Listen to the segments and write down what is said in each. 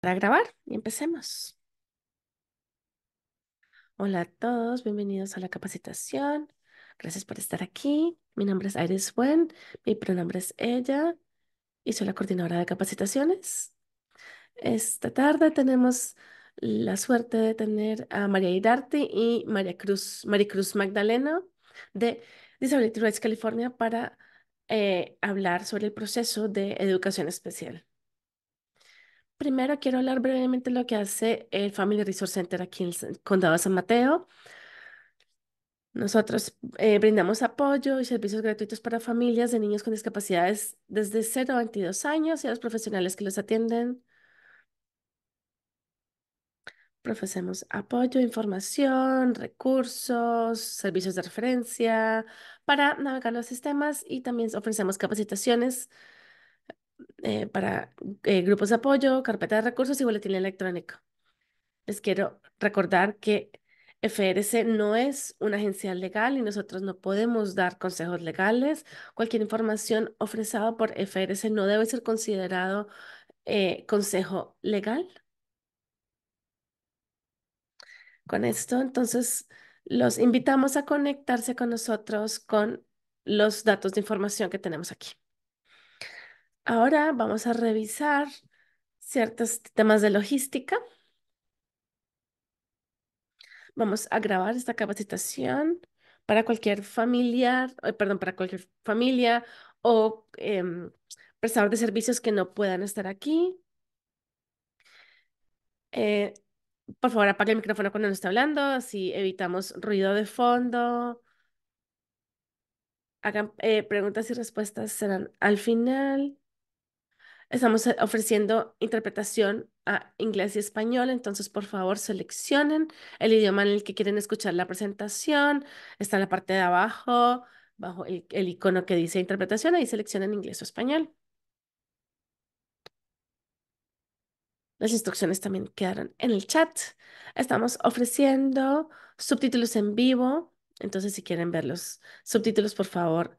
para grabar y empecemos. Hola a todos, bienvenidos a la capacitación. Gracias por estar aquí. Mi nombre es Iris Wen, mi pronombre es ella y soy la coordinadora de capacitaciones. Esta tarde tenemos la suerte de tener a María Irarte y María Cruz, María Magdalena de Disability Rights California para eh, hablar sobre el proceso de educación especial. Primero quiero hablar brevemente de lo que hace el Family Resource Center aquí en el Condado de San Mateo. Nosotros eh, brindamos apoyo y servicios gratuitos para familias de niños con discapacidades desde 0 a 22 años y a los profesionales que los atienden. Profesemos apoyo, información, recursos, servicios de referencia para navegar los sistemas y también ofrecemos capacitaciones eh, para eh, grupos de apoyo, carpeta de recursos y boletín electrónico. Les quiero recordar que FRC no es una agencia legal y nosotros no podemos dar consejos legales. Cualquier información ofrecida por FRC no debe ser considerado eh, consejo legal. Con esto, entonces, los invitamos a conectarse con nosotros con los datos de información que tenemos aquí. Ahora vamos a revisar ciertos temas de logística. Vamos a grabar esta capacitación para cualquier familiar, eh, perdón, para cualquier familia o em, prestador de servicios que no puedan estar aquí. Eh, por favor, apague el micrófono cuando no está hablando, así evitamos ruido de fondo. Eh, preguntas y respuestas serán al final. Estamos eh, ofreciendo interpretación a inglés y español, entonces por favor seleccionen el idioma en el que quieren escuchar la presentación. Está en la parte de abajo, bajo el, icono que dice interpretación, ahí seleccionen inglés o español. Las instrucciones también quedaron en el chat. Estamos ofreciendo subtítulos en vivo. Entonces, si quieren ver los subtítulos, por favor,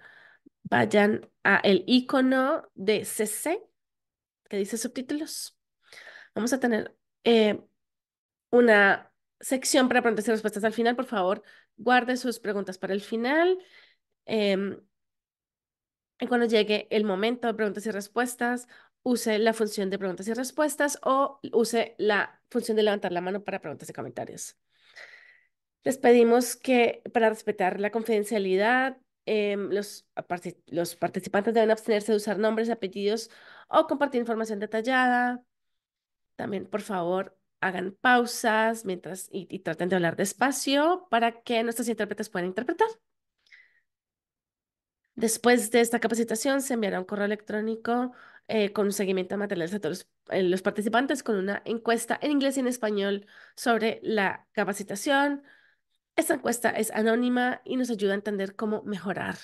vayan a el icono de CC que dice subtítulos. Vamos a tener eh, una sección para preguntas y respuestas al final. Por favor, guarde sus preguntas para el final. Em, cuando llegue el momento de preguntas y respuestas, use la función de preguntas y respuestas o use la función de levantar la mano para preguntas y comentarios. Les pedimos que para respetar la confidencialidad Em, los, participantes deben abstenerse de usar nombres, apellidos o compartir información detallada. También, por favor, hagan pausas mientras y, traten de hablar despacio para que nuestros intérpretes puedan interpretar. Después de esta capacitación, se enviará un correo electrónico eh, con un seguimiento de materiales a todos eh, los participantes con una encuesta en inglés y en español sobre la capacitación, esta encuesta es anónima y nos ayuda a entender cómo mejorar.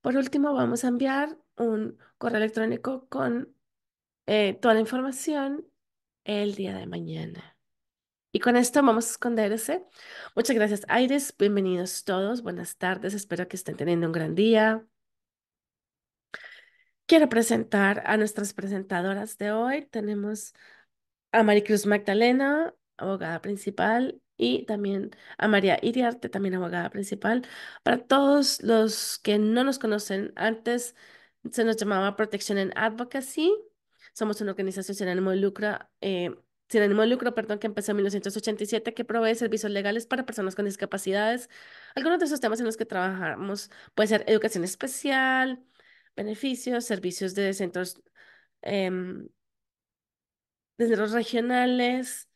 Por último, vamos a enviar un correo electrónico con eh, toda la información el día de mañana. Y con esto vamos a esconderse. Muchas gracias, Aires. Bienvenidos todos. Buenas tardes. Espero que estén teniendo un gran día. Quiero presentar a nuestras presentadoras de hoy. Tenemos a Maricruz Magdalena, abogada principal, y también a María Iriarte, también abogada principal. Para todos los que no nos conocen, antes se nos llamaba Protección en Advocacy. Somos una organización sin ánimo de lucro, eh, sin ánimo de lucro, perdón, que empezó en 1987, que provee servicios legales para personas con discapacidades. Algunos de esos temas en los que trabajamos puede ser educación especial, beneficios, servicios de centros, em, de centros regionales,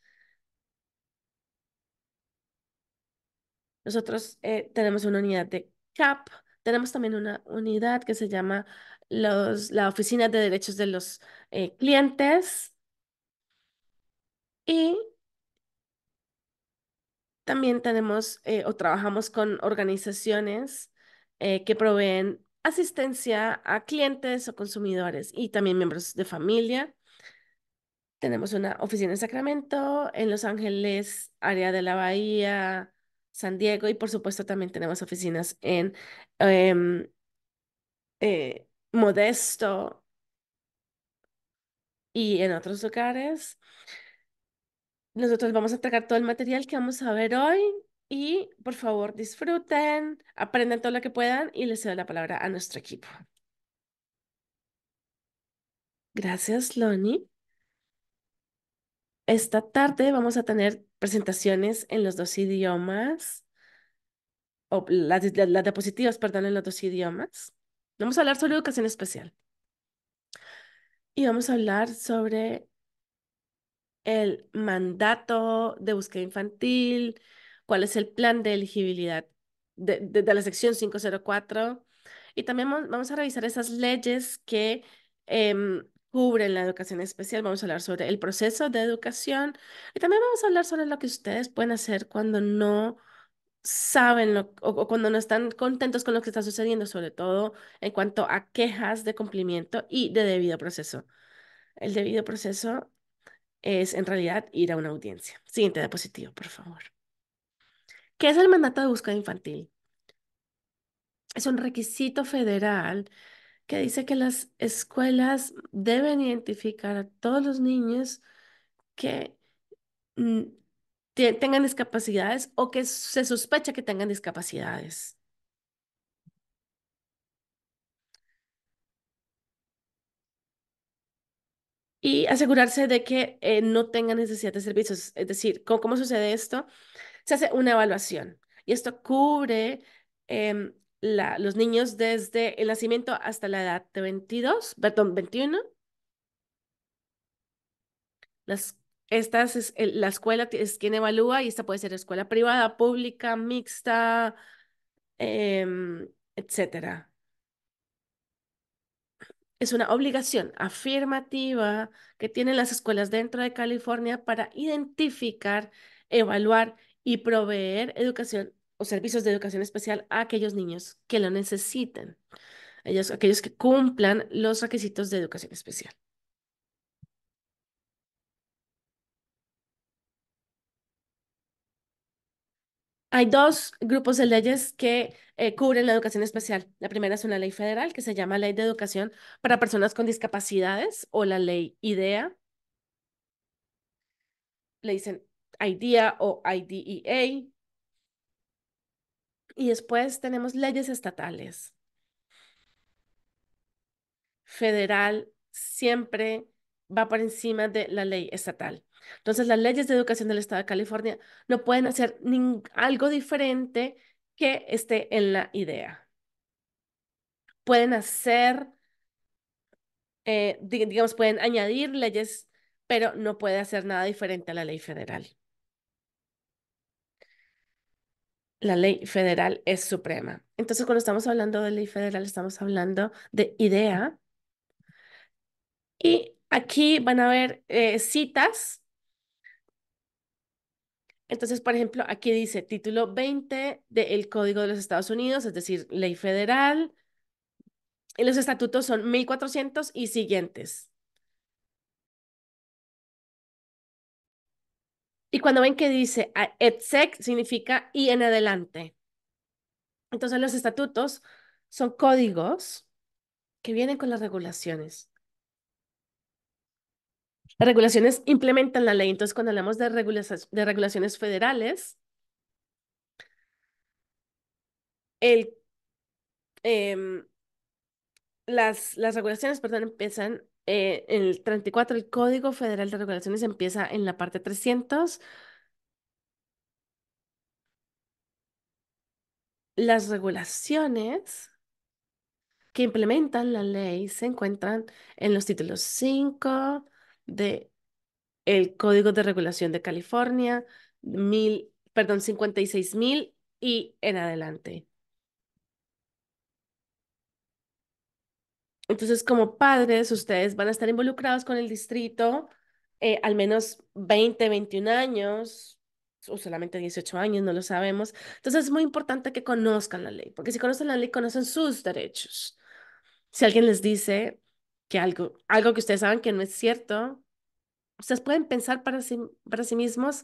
Nosotros eh, tenemos una unidad de CAP, tenemos también una unidad que se llama los, la Oficina de Derechos de los eh, Clientes y también tenemos eh, o trabajamos con organizaciones que proveen asistencia a clientes o consumidores y también miembros de familia. Tenemos una oficina en Sacramento, en Los Ángeles, área de la Bahía, San Diego y por supuesto también tenemos oficinas en em, eh, Modesto y en otros lugares. Nosotros vamos a tragar todo el material que vamos a ver hoy y por favor disfruten, aprendan todo lo que puedan y les cedo la palabra a nuestro equipo. Gracias, Loni. Esta tarde vamos a tener presentaciones en los dos idiomas, o las, diapositivas, perdón, en los dos idiomas. Vamos a hablar sobre educación especial. Y vamos a hablar sobre el mandato de búsqueda infantil, cuál es el plan de elegibilidad de, de, la sección 504. Y también vamos a revisar esas leyes que em, cubren la educación especial. Vamos a hablar sobre el proceso de educación y también vamos a hablar sobre lo que ustedes pueden hacer cuando no saben o, o, cuando no están contentos con lo que está sucediendo, sobre todo en cuanto a quejas de cumplimiento y de debido proceso. El debido proceso es en realidad ir a una audiencia. Siguiente diapositiva, por favor. ¿Qué es el mandato de búsqueda infantil? Es un requisito federal que dice que las escuelas deben identificar a todos los niños que mm, tengan discapacidades o que se sospecha que tengan discapacidades. Y asegurarse de que eh, no tengan necesidad de servicios. Es decir, ¿cómo, sucede esto? Se hace una evaluación y esto cubre em, los niños desde el nacimiento hasta la edad de 22, perdón, 21. Las, estas es, la escuela es quien evalúa y esta puede ser escuela privada, pública, mixta, etc. Em, etcétera es una obligación afirmativa que tienen las escuelas dentro de California para identificar, evaluar y proveer educación servicios de educación especial a aquellos niños que lo necesiten, ellos, aquellos que cumplan los requisitos de educación especial. Hay dos grupos de leyes que eh, cubren la educación especial. La primera es una ley federal que se llama Ley de Educación para Personas con Discapacidades o la ley IDEA. Le dicen IDEA o IDEA. Y después tenemos leyes estatales. Federal siempre va por encima de la ley estatal. Entonces, las leyes de educación del Estado de California no pueden hacer algo diferente que esté en la idea. Pueden hacer, eh, digamos, pueden añadir leyes, pero no puede hacer nada diferente a la ley federal. la ley federal es suprema. Entonces, cuando estamos hablando de ley federal, estamos hablando de idea. Y aquí van a ver eh, citas. Entonces, por ejemplo, aquí dice título 20 del Código de los Estados Unidos, es decir, ley federal. Y los estatutos son 1400 y siguientes. Y cuando ven que dice ETSEC significa y en adelante. Entonces los estatutos son códigos que vienen con las regulaciones. Las regulaciones implementan la ley. Entonces cuando hablamos de, regulaciones federales, em, las, las regulaciones, perdón, empiezan eh, el 34, el Código Federal de Regulaciones empieza en la parte 300. Las regulaciones que implementan la ley se encuentran en los títulos 5 de el Código de Regulación de California, mil, perdón, 56.000 y en adelante. Entonces, como padres, ustedes van a estar involucrados con el distrito eh, al menos 20, 21 años o solamente 18 años, no lo sabemos. Entonces es muy importante que conozcan la ley, porque si conocen la ley, conocen sus derechos. Si alguien les dice que algo, algo que ustedes saben que no es cierto, ustedes pueden pensar para sí, para sí mismos,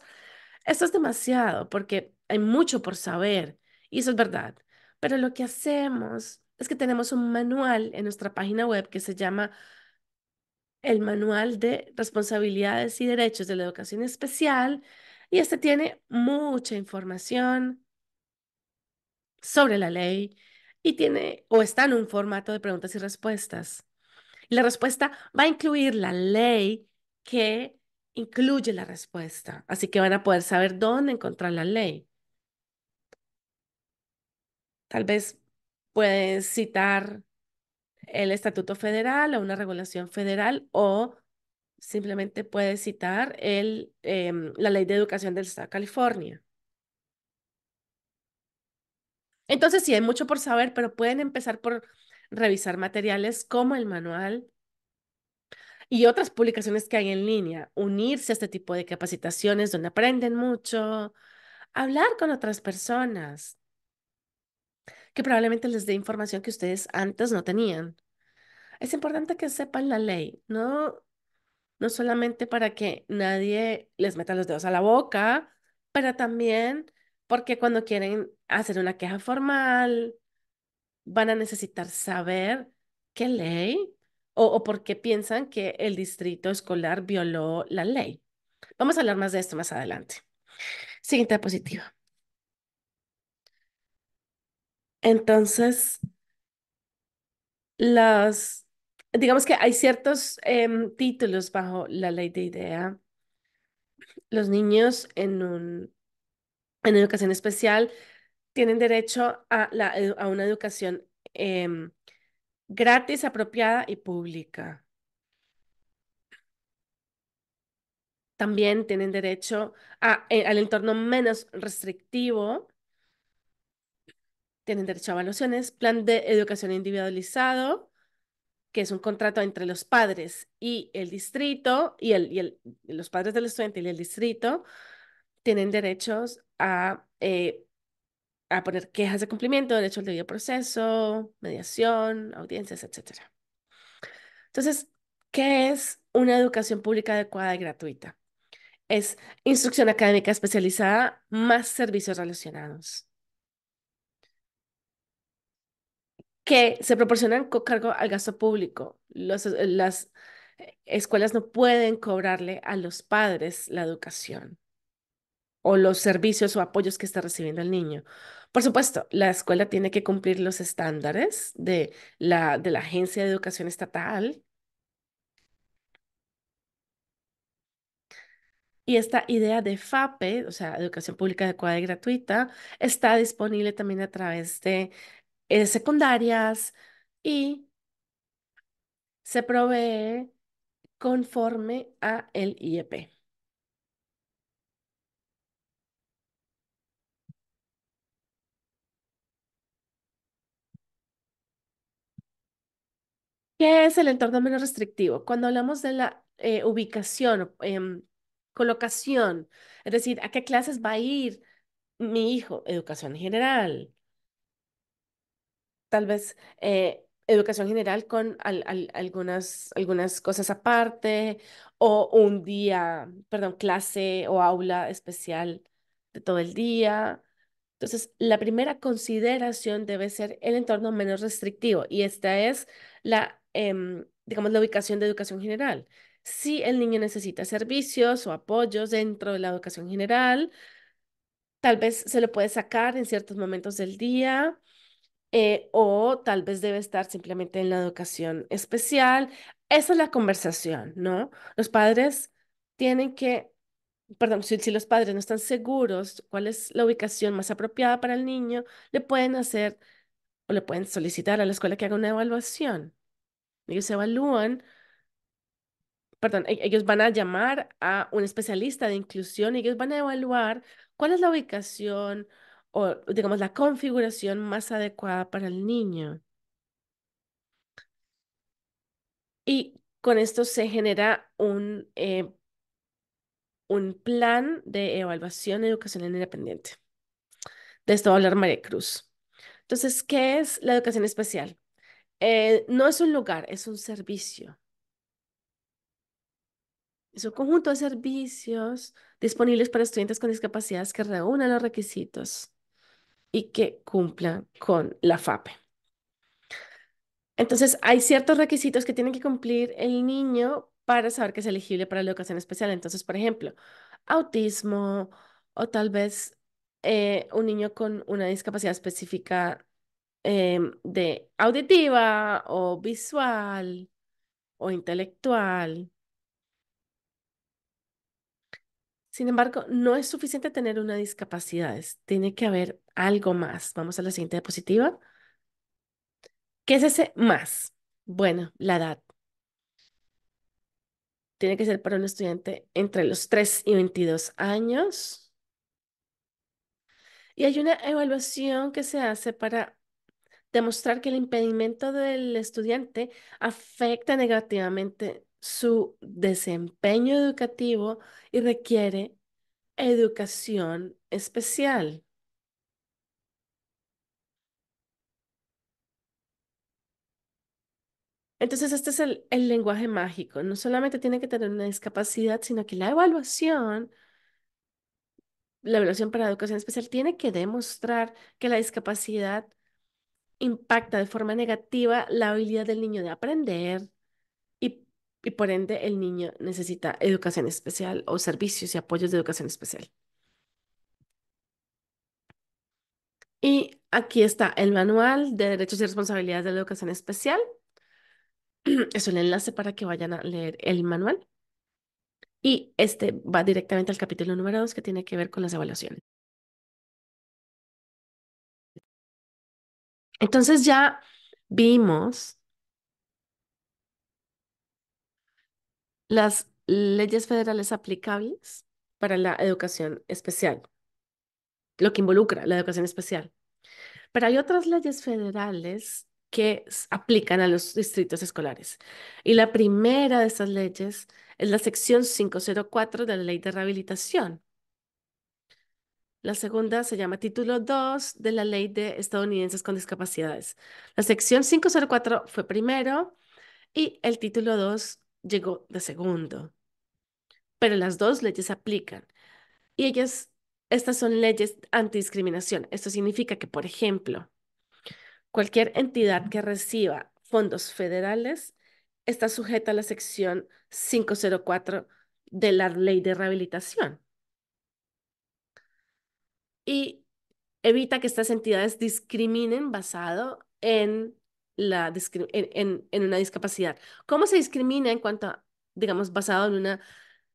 esto es demasiado, porque hay mucho por saber, y eso es verdad. Pero lo que hacemos es que tenemos un manual en nuestra página web que se llama el Manual de Responsabilidades y Derechos de la Educación Especial y este tiene mucha información sobre la ley y tiene o está en un formato de preguntas y respuestas. la respuesta va a incluir la ley que incluye la respuesta, así que van a poder saber dónde encontrar la ley. Tal vez puedes citar el estatuto federal o una regulación federal o simplemente puedes citar el, em, la ley de educación del Estado de California. Entonces sí, hay mucho por saber, pero pueden empezar por revisar materiales como el manual y otras publicaciones que hay en línea, unirse a este tipo de capacitaciones donde aprenden mucho, hablar con otras personas, probablemente les dé información que ustedes antes no tenían. Es importante que sepan la ley, no, no solamente para que nadie les meta los dedos a la boca, pero también porque cuando quieren hacer una queja formal, van a necesitar saber qué ley o, o por qué piensan que el distrito escolar violó la ley. Vamos a hablar más de esto más adelante. Siguiente diapositiva. Entonces, las, digamos que hay ciertos em, títulos bajo la ley de idea. Los niños en en educación especial tienen derecho a, a una educación em, gratis, apropiada y pública. También tienen derecho eh, al entorno menos restrictivo tienen derecho a evaluaciones, plan de educación individualizado, que es un contrato entre los padres y el distrito, y, los padres del estudiante y el distrito, tienen derechos a, eh, a poner quejas de cumplimiento, derecho al debido proceso, mediación, audiencias, etc. Entonces, ¿qué es una educación pública adecuada y gratuita? Es instrucción académica especializada más servicios relacionados. que se proporcionan con cargo al gasto público. Eh, las escuelas no pueden cobrarle a los padres la educación o los servicios o apoyos que está recibiendo el niño. Por supuesto, la escuela tiene que cumplir los estándares de la, de la Agencia de Educación Estatal. Y esta idea de FAPE, o sea, Educación Pública Adecuada y Gratuita, está disponible también a través de eh, secundarias y se provee conforme a el IEP. ¿Qué es el entorno menos restrictivo? Cuando hablamos de la eh, ubicación, em, colocación, es decir, a qué clases va a ir mi hijo, educación general, tal vez eh, educación general con algunas, algunas cosas aparte o un día, perdón, clase o aula especial de todo el día. Entonces, la primera consideración debe ser el entorno menos restrictivo y esta es la, em, digamos, la ubicación de educación general. Si el niño necesita servicios o apoyos dentro de la educación general, tal vez se lo puede sacar en ciertos momentos del día eh, o tal vez debe estar simplemente en la educación especial. Esa es la conversación, ¿no? Los padres tienen que, perdón, si los padres no están seguros cuál es la ubicación más apropiada para el niño, le pueden hacer o le pueden solicitar a la escuela que haga una evaluación. Ellos evalúan perdón, e-, ellos van a llamar a un especialista de inclusión y ellos van a evaluar cuál es la ubicación, o digamos la configuración más adecuada para el niño. Y con esto se genera un, eh, un plan de evaluación educacional educación independiente. De esto va a hablar María Cruz. Entonces, ¿qué es la educación especial? Eh, no es un lugar, es un servicio. Es un conjunto de servicios disponibles para estudiantes con discapacidades que reúnan los requisitos y que cumplan con la FAPE. Entonces, hay ciertos requisitos que tiene que cumplir el niño para saber que es elegible para la educación especial. Entonces, por ejemplo, autismo o tal vez eh, un niño con una discapacidad específica em, de auditiva o visual o intelectual Sin embargo, no es suficiente tener una discapacidad, tiene que haber algo más. Vamos a la siguiente diapositiva. ¿Qué es ese más? Bueno, la edad. Tiene que ser para un estudiante entre los 3 y 22 años. Y hay una evaluación que se hace para demostrar que el impedimento del estudiante afecta negativamente su desempeño educativo y requiere educación especial. Entonces, este es el, lenguaje mágico. No solamente tiene que tener una discapacidad, sino que la evaluación, la evaluación para educación especial, tiene que demostrar que la discapacidad impacta de forma negativa la habilidad del niño de aprender, y por ende el niño necesita educación especial o servicios y apoyos de educación especial. Y aquí está el manual de derechos y responsabilidades de la educación especial. Es un enlace para que vayan a leer el manual. Y este va directamente al capítulo número 2 que tiene que ver con las evaluaciones. Entonces ya vimos las leyes federales aplicables para la educación especial, lo que involucra la educación especial. Pero hay otras leyes federales que aplican a los distritos escolares. Y la primera de esas leyes es la sección 504 de la Ley de Rehabilitación. La segunda se llama Título 2 de la Ley de Estadounidenses con Discapacidades. La sección 504 fue primero y el Título 2 llegó de segundo. Pero las dos leyes aplican. Y ellas, estas son leyes antidiscriminación. Esto significa que, por ejemplo, cualquier entidad que reciba fondos federales está sujeta a la sección 504 de la ley de rehabilitación. Y evita que estas entidades discriminen basado en la en, en, una discapacidad. ¿Cómo se discrimina en cuanto a, digamos, basado en una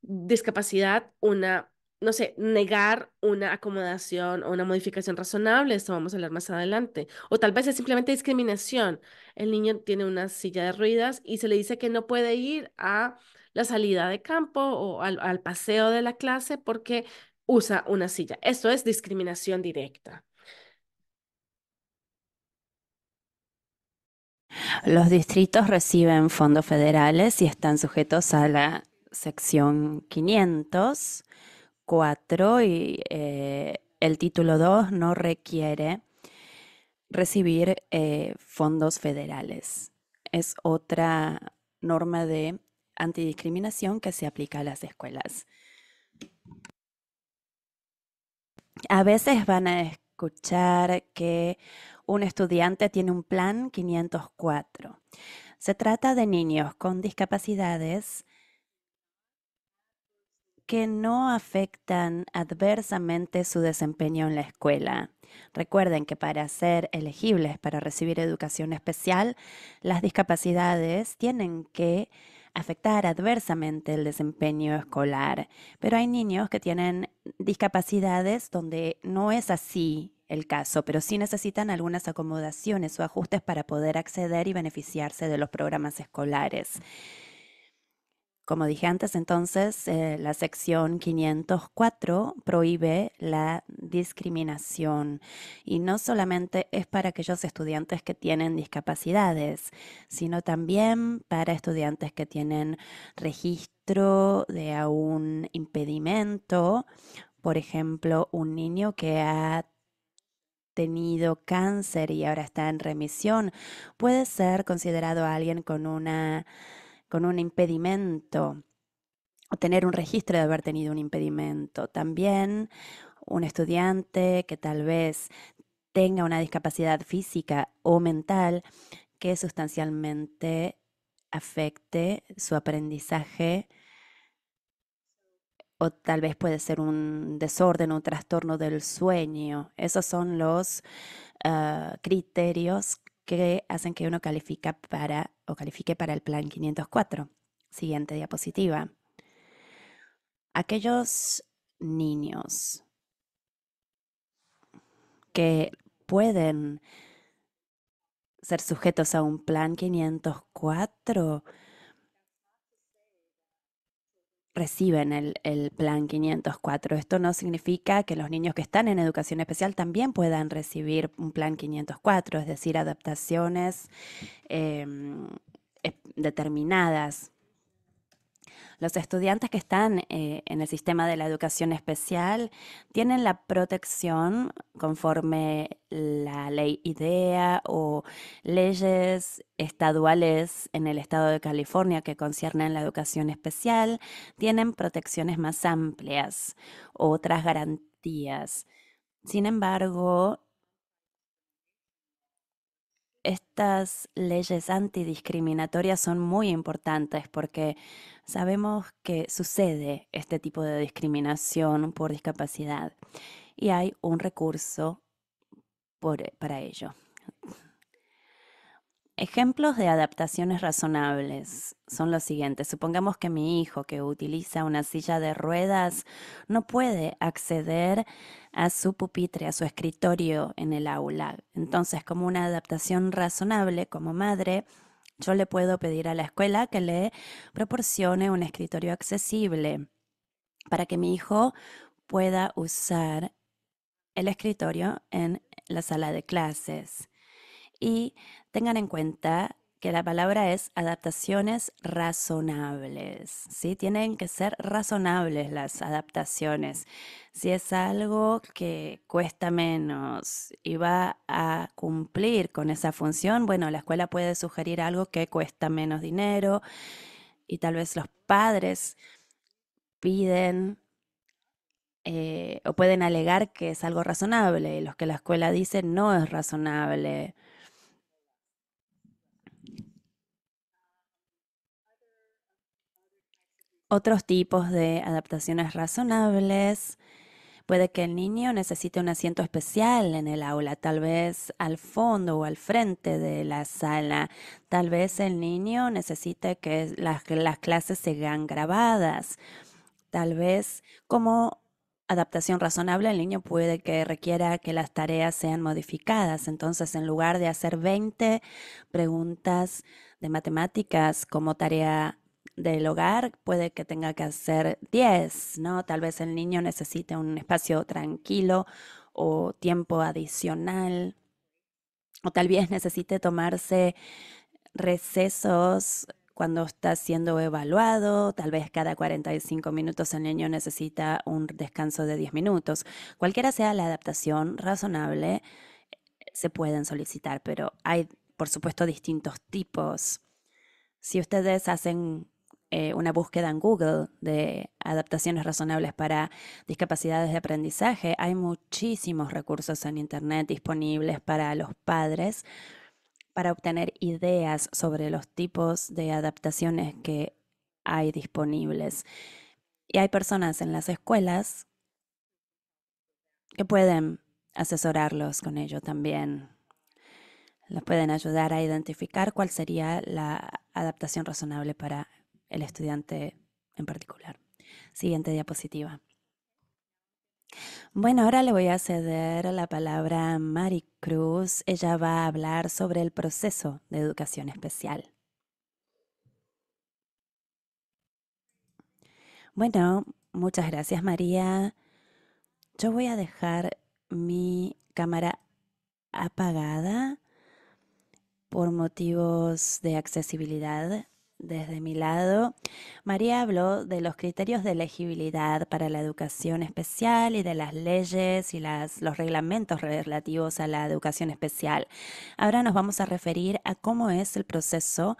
discapacidad, una, no sé, negar una acomodación o una modificación razonable? Esto vamos a hablar más adelante. O tal vez es simplemente discriminación. El niño tiene una silla de ruedas y se le dice que no puede ir a la salida de campo o al, al paseo de la clase porque usa una silla. Eso es discriminación directa. Los distritos reciben fondos federales y están sujetos a la sección 500, y eh, el título 2 no requiere recibir eh, fondos federales. Es otra norma de antidiscriminación que se aplica a las escuelas. A veces van a escuchar que un estudiante tiene un plan 504. Se trata de niños con discapacidades que no afectan adversamente su desempeño en la escuela. Recuerden que para ser elegibles para recibir educación especial, las discapacidades tienen que afectar adversamente el desempeño escolar, pero hay niños que tienen discapacidades donde no es así el caso, pero sí necesitan algunas acomodaciones o ajustes para poder acceder y beneficiarse de los programas escolares. Como dije antes, entonces, eh, la sección 504 prohíbe la discriminación y no solamente es para aquellos estudiantes que tienen discapacidades, sino también para estudiantes que tienen registro de un impedimento, por ejemplo, un niño que ha tenido cáncer y ahora está en remisión, puede ser considerado alguien con, con un impedimento o tener un registro de haber tenido un impedimento. También un estudiante que tal vez tenga una discapacidad física o mental que sustancialmente afecte su aprendizaje o tal vez puede ser un desorden, o un trastorno del sueño. Esos son los ah, criterios que hacen que uno califica para o califique para el plan 504. Siguiente diapositiva. Aquellos niños que pueden ser sujetos a un plan 504 reciben el, plan 504. Esto no significa que los niños que están en educación especial también puedan recibir un plan 504, es decir, adaptaciones em, determinadas los estudiantes que están eh, en el sistema de la educación especial tienen la protección conforme la ley IDEA o leyes estaduales en el estado de California que conciernen la educación especial, tienen protecciones más amplias, otras garantías. Sin embargo, estas leyes antidiscriminatorias son muy importantes porque sabemos que sucede este tipo de discriminación por discapacidad y hay un recurso eh, para ello. Ejemplos de adaptaciones razonables son los siguientes. Supongamos que mi hijo que utiliza una silla de ruedas no puede acceder a a su pupitre, a su escritorio en el aula. Entonces, como una adaptación razonable como madre, yo le puedo pedir a la escuela que le proporcione un escritorio accesible para que mi hijo pueda usar el escritorio en la sala de clases. Y tengan en cuenta que la palabra es adaptaciones razonables, ¿sí? Tienen que ser razonables las adaptaciones. Si es algo que cuesta menos y va a cumplir con esa función, bueno, la escuela puede sugerir algo que cuesta menos dinero y tal vez los padres piden eh, o pueden alegar que es algo razonable y los que la escuela dice no es razonable otros tipos de adaptaciones razonables. Puede que el niño necesite un asiento especial en el aula, tal vez al fondo o al frente de la sala. Tal vez el niño necesite que las, clases sean grabadas. Tal vez como adaptación razonable, el niño puede que requiera que las tareas sean modificadas. Entonces, en lugar de hacer 20 preguntas de matemáticas como tarea del hogar, puede que tenga que hacer 10, ¿no? Tal vez el niño necesite un espacio tranquilo o tiempo adicional, o tal vez necesite tomarse recesos cuando está siendo evaluado, tal vez cada 45 minutos el niño necesita un descanso de 10 minutos. Cualquiera sea la adaptación razonable, se pueden solicitar, pero hay, por supuesto, distintos tipos. Si ustedes hacen eh, una búsqueda en Google de adaptaciones razonables para discapacidades de aprendizaje, hay muchísimos recursos en Internet disponibles para los padres para obtener ideas sobre los tipos de adaptaciones que hay disponibles. Y hay personas en las escuelas que pueden asesorarlos con ello también. Los pueden ayudar a identificar cuál sería la adaptación razonable para el estudiante en particular. Siguiente diapositiva. Bueno, ahora le voy a ceder la palabra a Cruz. Ella va a hablar sobre el proceso de educación especial. Bueno, muchas gracias María. Yo voy a dejar mi cámara apagada por motivos de accesibilidad desde mi lado, María habló de los criterios de elegibilidad para la educación especial y de las leyes y los reglamentos relativos a la educación especial. Ahora nos vamos a referir a cómo es el proceso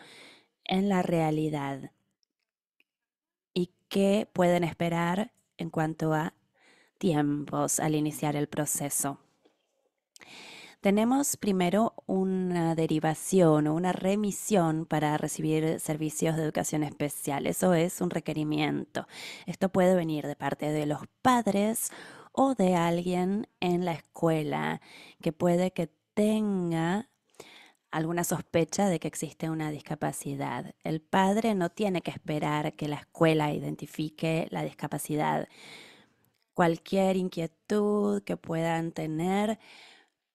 en la realidad y qué pueden esperar en cuanto a tiempos al iniciar el proceso. Tenemos primero una derivación o una remisión para recibir servicios de educación especial. Eso es un requerimiento. Esto puede venir de parte de los padres o de alguien en la escuela que puede que tenga alguna sospecha de que existe una discapacidad. El padre no tiene que esperar que la escuela identifique la discapacidad. Cualquier inquietud que puedan tener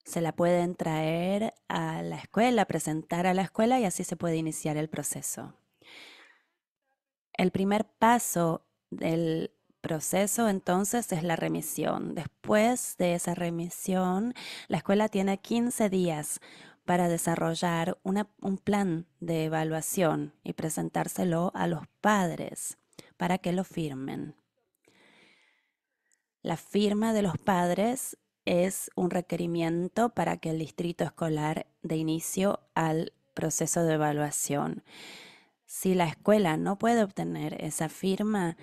se la pueden traer a la escuela, presentar a la escuela y así se puede iniciar el proceso. El primer paso del proceso entonces es la remisión. Después de esa remisión, la escuela tiene 15 días para desarrollar un plan de evaluación y presentárselo a los padres para que lo firmen. La firma de los padres es un requerimiento para que el distrito escolar dé inicio al proceso de evaluación. Si la escuela no puede obtener esa firma,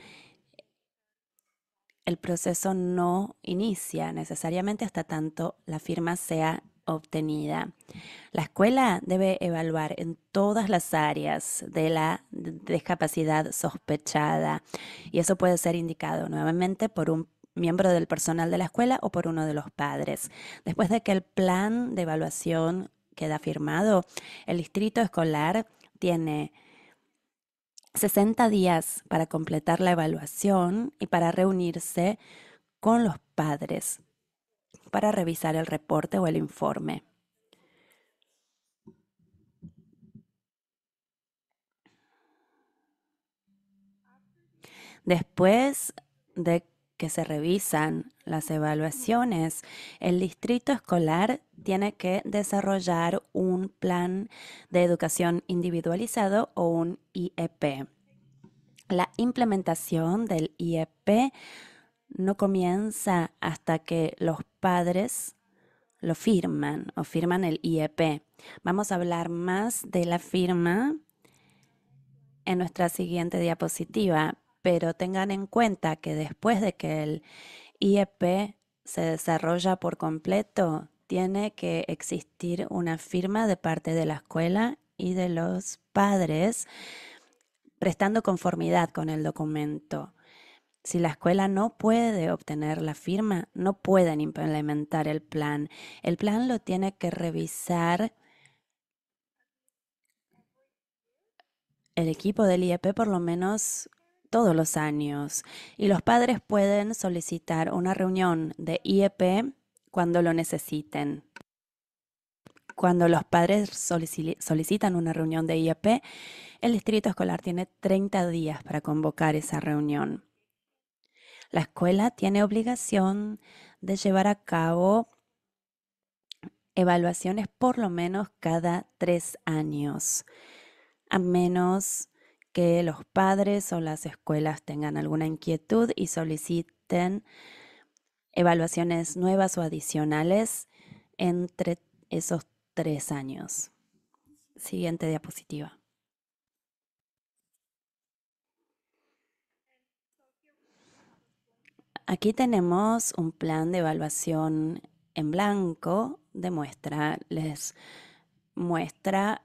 el proceso no inicia necesariamente hasta tanto la firma sea obtenida. La escuela debe evaluar en todas las áreas de la discapacidad sospechada y eso puede ser indicado nuevamente por un miembro del personal de la escuela o por uno de los padres. Después de que el plan de evaluación queda firmado, el distrito escolar tiene 60 días para completar la evaluación y para reunirse con los padres para revisar el reporte o el informe. Después de que que se revisan las evaluaciones, el distrito escolar tiene que desarrollar un plan de educación individualizado o un IEP. La implementación del IEP no comienza hasta que los padres lo firman o firman el IEP. Vamos a hablar más de la firma en nuestra siguiente diapositiva, pero tengan en cuenta que después de que el IEP se desarrolla por completo, tiene que existir una firma de parte de la escuela y de los padres prestando conformidad con el documento. Si la escuela no puede obtener la firma, no pueden implementar el plan. El plan lo tiene que revisar el equipo del IEP por lo menos todos los años y los padres pueden solicitar una reunión de IEP cuando lo necesiten. Cuando los padres solicitan una reunión de IEP, el distrito escolar tiene 30 días para convocar esa reunión. La escuela tiene obligación de llevar a cabo evaluaciones por lo menos cada tres años, a menos que los padres o las escuelas tengan alguna inquietud y soliciten evaluaciones nuevas o adicionales entre esos tres años. Siguiente diapositiva. Aquí tenemos un plan de evaluación en blanco de muestra. Les muestra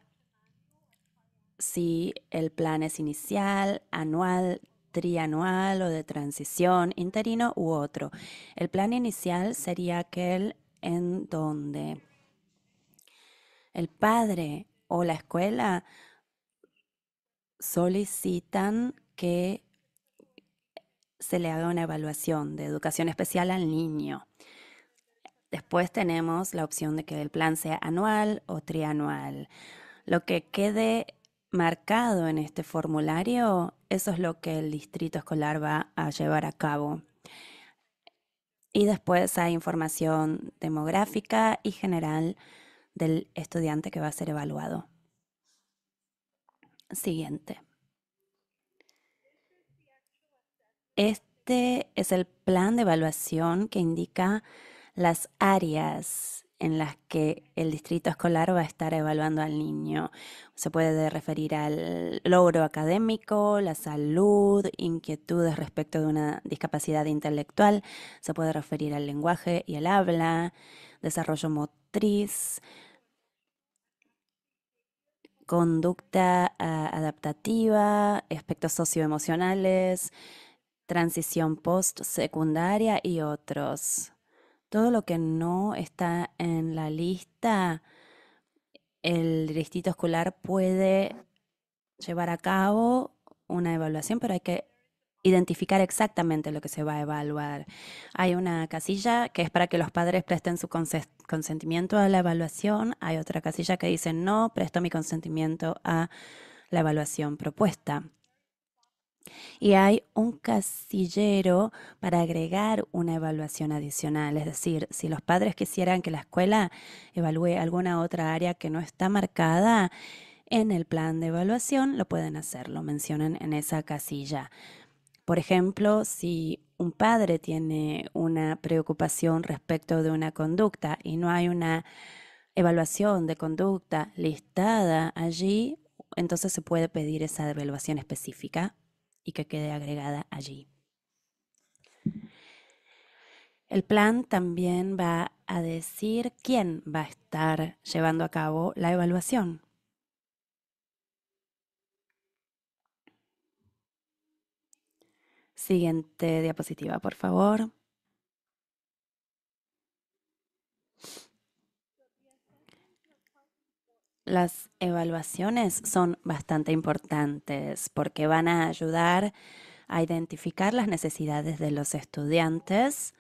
si el plan es inicial, anual, trianual o de transición, interino u otro. El plan inicial sería aquel en donde el padre o la escuela solicitan que se le haga una evaluación de educación especial al niño. Después tenemos la opción de que el plan sea anual o trianual. Lo que quede marcado en este formulario, eso es lo que el distrito escolar va a llevar a cabo. Y después hay información demográfica y general del estudiante que va a ser evaluado. Siguiente. Este es el plan de evaluación que indica las áreas en las que el distrito escolar va a estar evaluando al niño. Se puede referir al logro académico, la salud, inquietudes respecto de una discapacidad intelectual, se puede referir al lenguaje y al habla, desarrollo motriz, conducta ah, adaptativa, aspectos socioemocionales, transición postsecundaria y otros todo lo que no está en la lista, el distrito escolar puede llevar a cabo una evaluación, pero hay que identificar exactamente lo que se va a evaluar. Hay una casilla que es para que los padres presten su consentimiento a la evaluación, hay otra casilla que dice no, presto mi consentimiento a la evaluación propuesta. Y hay un casillero para agregar una evaluación adicional, es decir, si los padres quisieran que la escuela evalúe alguna otra área que no está marcada en el plan de evaluación, lo pueden hacer, lo mencionan en esa casilla. Por ejemplo, si un padre tiene una preocupación respecto de una conducta y no hay una evaluación de conducta listada allí, entonces se puede pedir esa evaluación específica y que quede agregada allí. El plan también va a decir quién va a estar llevando a cabo la evaluación. Siguiente diapositiva, por favor. Las evaluaciones son bastante importantes porque van a ayudar a identificar las necesidades de los estudiantes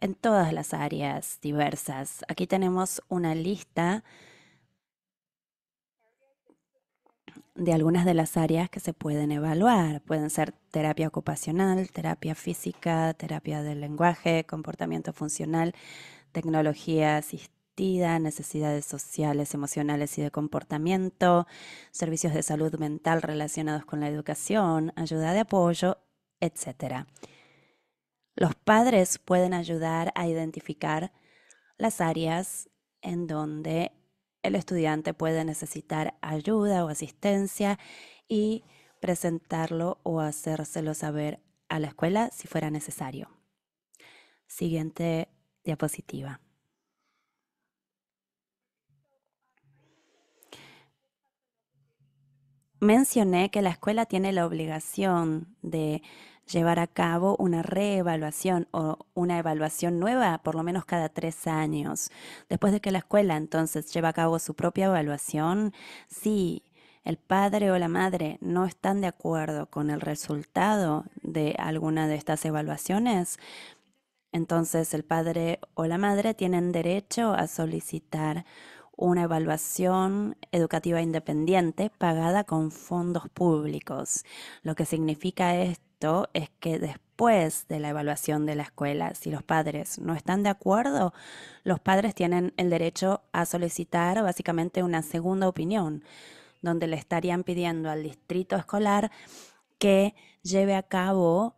en todas las áreas diversas. Aquí tenemos una lista de algunas de las áreas que se pueden evaluar. Pueden ser terapia ocupacional, terapia física, terapia del lenguaje, comportamiento funcional, tecnología, sistema necesidades sociales, emocionales y de comportamiento, servicios de salud mental relacionados con la educación, ayuda de apoyo, etc. Los padres pueden ayudar a identificar las áreas en donde el estudiante puede necesitar ayuda o asistencia y presentarlo o hacérselo saber a la escuela si fuera necesario. Siguiente diapositiva. mencioné que la escuela tiene la obligación de llevar a cabo una reevaluación o una evaluación nueva por lo menos cada tres años. Después de que la escuela entonces lleva a cabo su propia evaluación, si el padre o la madre no están de acuerdo con el resultado de alguna de estas evaluaciones, entonces el padre o la madre tienen derecho a solicitar una evaluación educativa independiente pagada con fondos públicos. Lo que significa esto es que después de la evaluación de la escuela, si los padres no están de acuerdo, los padres tienen el derecho a solicitar básicamente una segunda opinión, donde le estarían pidiendo al distrito escolar que lleve a cabo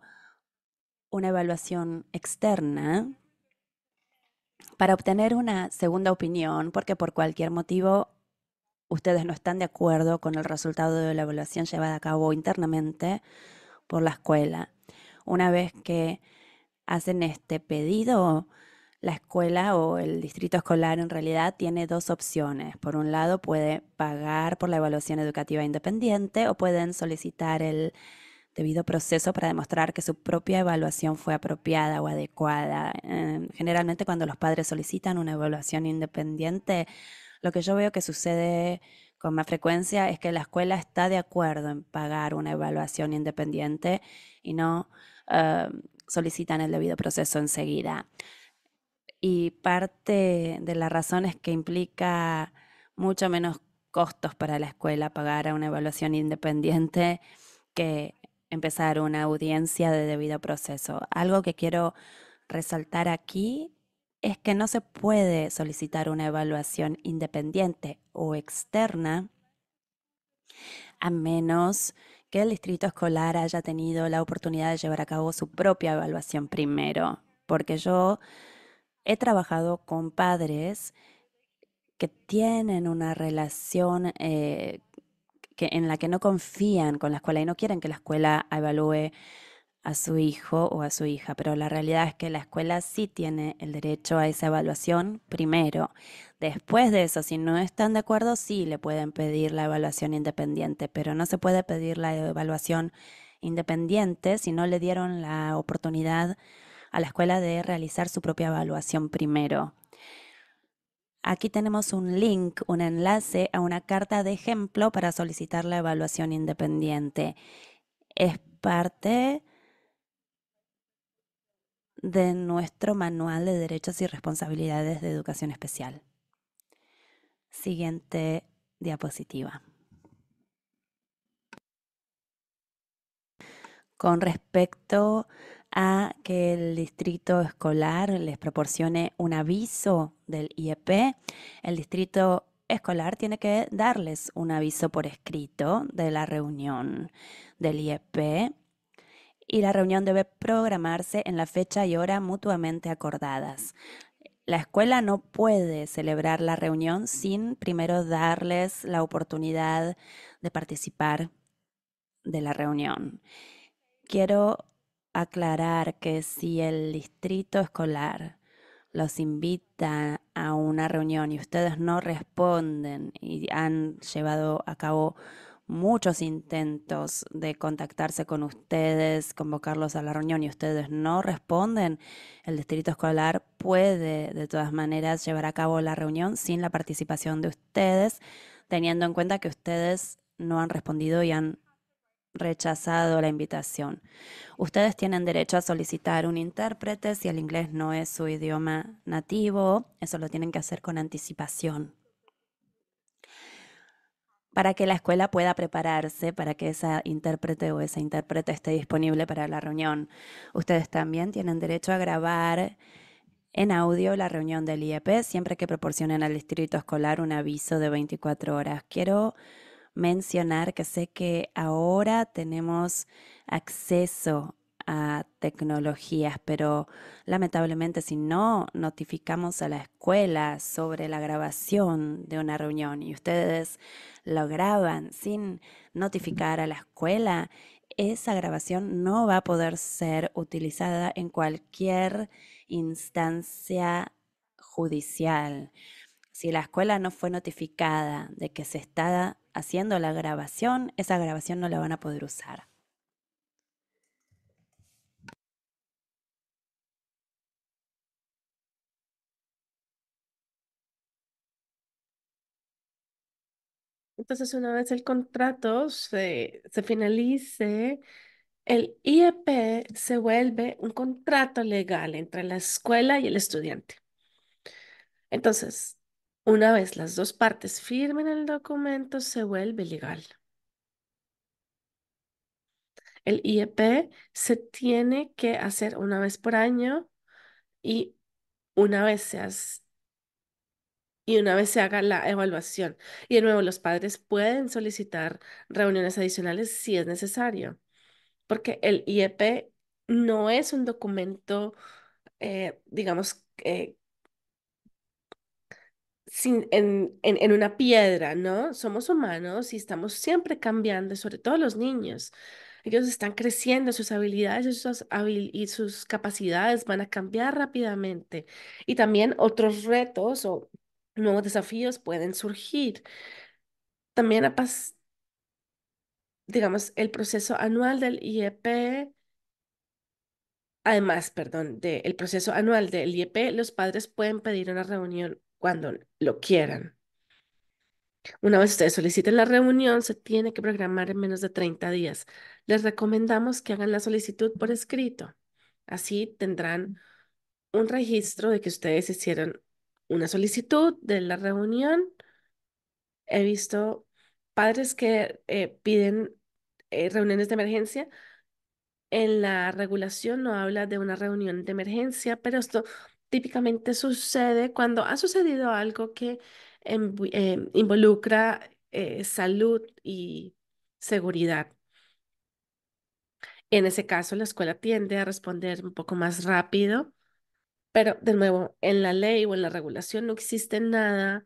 una evaluación externa para obtener una segunda opinión, porque por cualquier motivo ustedes no están de acuerdo con el resultado de la evaluación llevada a cabo internamente por la escuela. Una vez que hacen este pedido, la escuela o el distrito escolar en realidad tiene dos opciones. Por un lado, puede pagar por la evaluación educativa independiente o pueden solicitar el debido proceso para demostrar que su propia evaluación fue apropiada o adecuada. Eh, generalmente cuando los padres solicitan una evaluación independiente, lo que yo veo que sucede con más frecuencia es que la escuela está de acuerdo en pagar una evaluación independiente y no eh, solicitan el debido proceso enseguida. Y parte de la razón es que implica mucho menos costos para la escuela pagar a una evaluación independiente que empezar una audiencia de debido proceso. Algo que quiero resaltar aquí es que no se puede solicitar una evaluación independiente o externa a menos que el distrito escolar haya tenido la oportunidad de llevar a cabo su propia evaluación primero, porque yo he trabajado con padres que tienen una relación eh, que, en la que no confían con la escuela y no quieren que la escuela evalúe a su hijo o a su hija, pero la realidad es que la escuela sí tiene el derecho a esa evaluación primero. Después de eso, si no están de acuerdo, sí le pueden pedir la evaluación independiente, pero no se puede pedir la evaluación independiente si no le dieron la oportunidad a la escuela de realizar su propia evaluación primero. Aquí tenemos un link, un enlace a una carta de ejemplo para solicitar la evaluación independiente. Es parte de nuestro manual de derechos y responsabilidades de educación especial. Siguiente diapositiva. Con respecto a que el distrito escolar les proporcione un aviso del IEP. El distrito escolar tiene que darles un aviso por escrito de la reunión del IEP y la reunión debe programarse en la fecha y hora mutuamente acordadas. La escuela no puede celebrar la reunión sin primero darles la oportunidad de participar de la reunión. Quiero aclarar que si el distrito escolar los invita a una reunión y ustedes no responden y han llevado a cabo muchos intentos de contactarse con ustedes, convocarlos a la reunión y ustedes no responden, el distrito escolar puede de todas maneras llevar a cabo la reunión sin la participación de ustedes, teniendo en cuenta que ustedes no han respondido y han rechazado la invitación. Ustedes tienen derecho a solicitar un intérprete si el inglés no es su idioma nativo. Eso lo tienen que hacer con anticipación para que la escuela pueda prepararse, para que esa intérprete o esa intérprete esté disponible para la reunión. Ustedes también tienen derecho a grabar en audio la reunión del IEP siempre que proporcionen al distrito escolar un aviso de 24 horas. Quiero mencionar que sé que ahora tenemos acceso a tecnologías, pero lamentablemente si no notificamos a la escuela sobre la grabación de una reunión y ustedes lo graban sin notificar a la escuela, esa grabación no va a poder ser utilizada en cualquier instancia judicial. Si la escuela no fue notificada de que se está haciendo la grabación, esa grabación no la van a poder usar. Entonces, una vez el contrato se, se, finalice, el IEP se vuelve un contrato legal entre la escuela y el estudiante. Entonces, una vez las dos partes firmen el documento, se vuelve legal. El IEP se tiene que hacer una vez por año y una vez y una vez se haga la evaluación. Y de nuevo, los padres pueden solicitar reuniones adicionales si es necesario, porque el IEP no es un documento, eh, digamos, que. Eh, sin, en, en, una piedra, ¿no? Somos humanos y estamos siempre cambiando, sobre todo los niños. Ellos están creciendo, sus habilidades sus y sus capacidades van a cambiar rápidamente. Y también otros retos o nuevos desafíos pueden surgir. También, a digamos, el proceso anual del IEP Además, perdón, del proceso anual del IEP, los padres pueden pedir una reunión cuando lo quieran. Una vez ustedes soliciten la reunión, se tiene que programar en menos de 30 días. Les recomendamos que hagan la solicitud por escrito. Así tendrán un registro de que ustedes hicieron una solicitud de la reunión. He visto padres que eh, piden eh, reuniones de emergencia. En la regulación no habla de una reunión de emergencia, pero esto típicamente sucede cuando ha sucedido algo que eh, involucra eh, salud y seguridad. En ese caso, la escuela tiende a responder un poco más rápido, pero de nuevo, en la ley o en la regulación no existe nada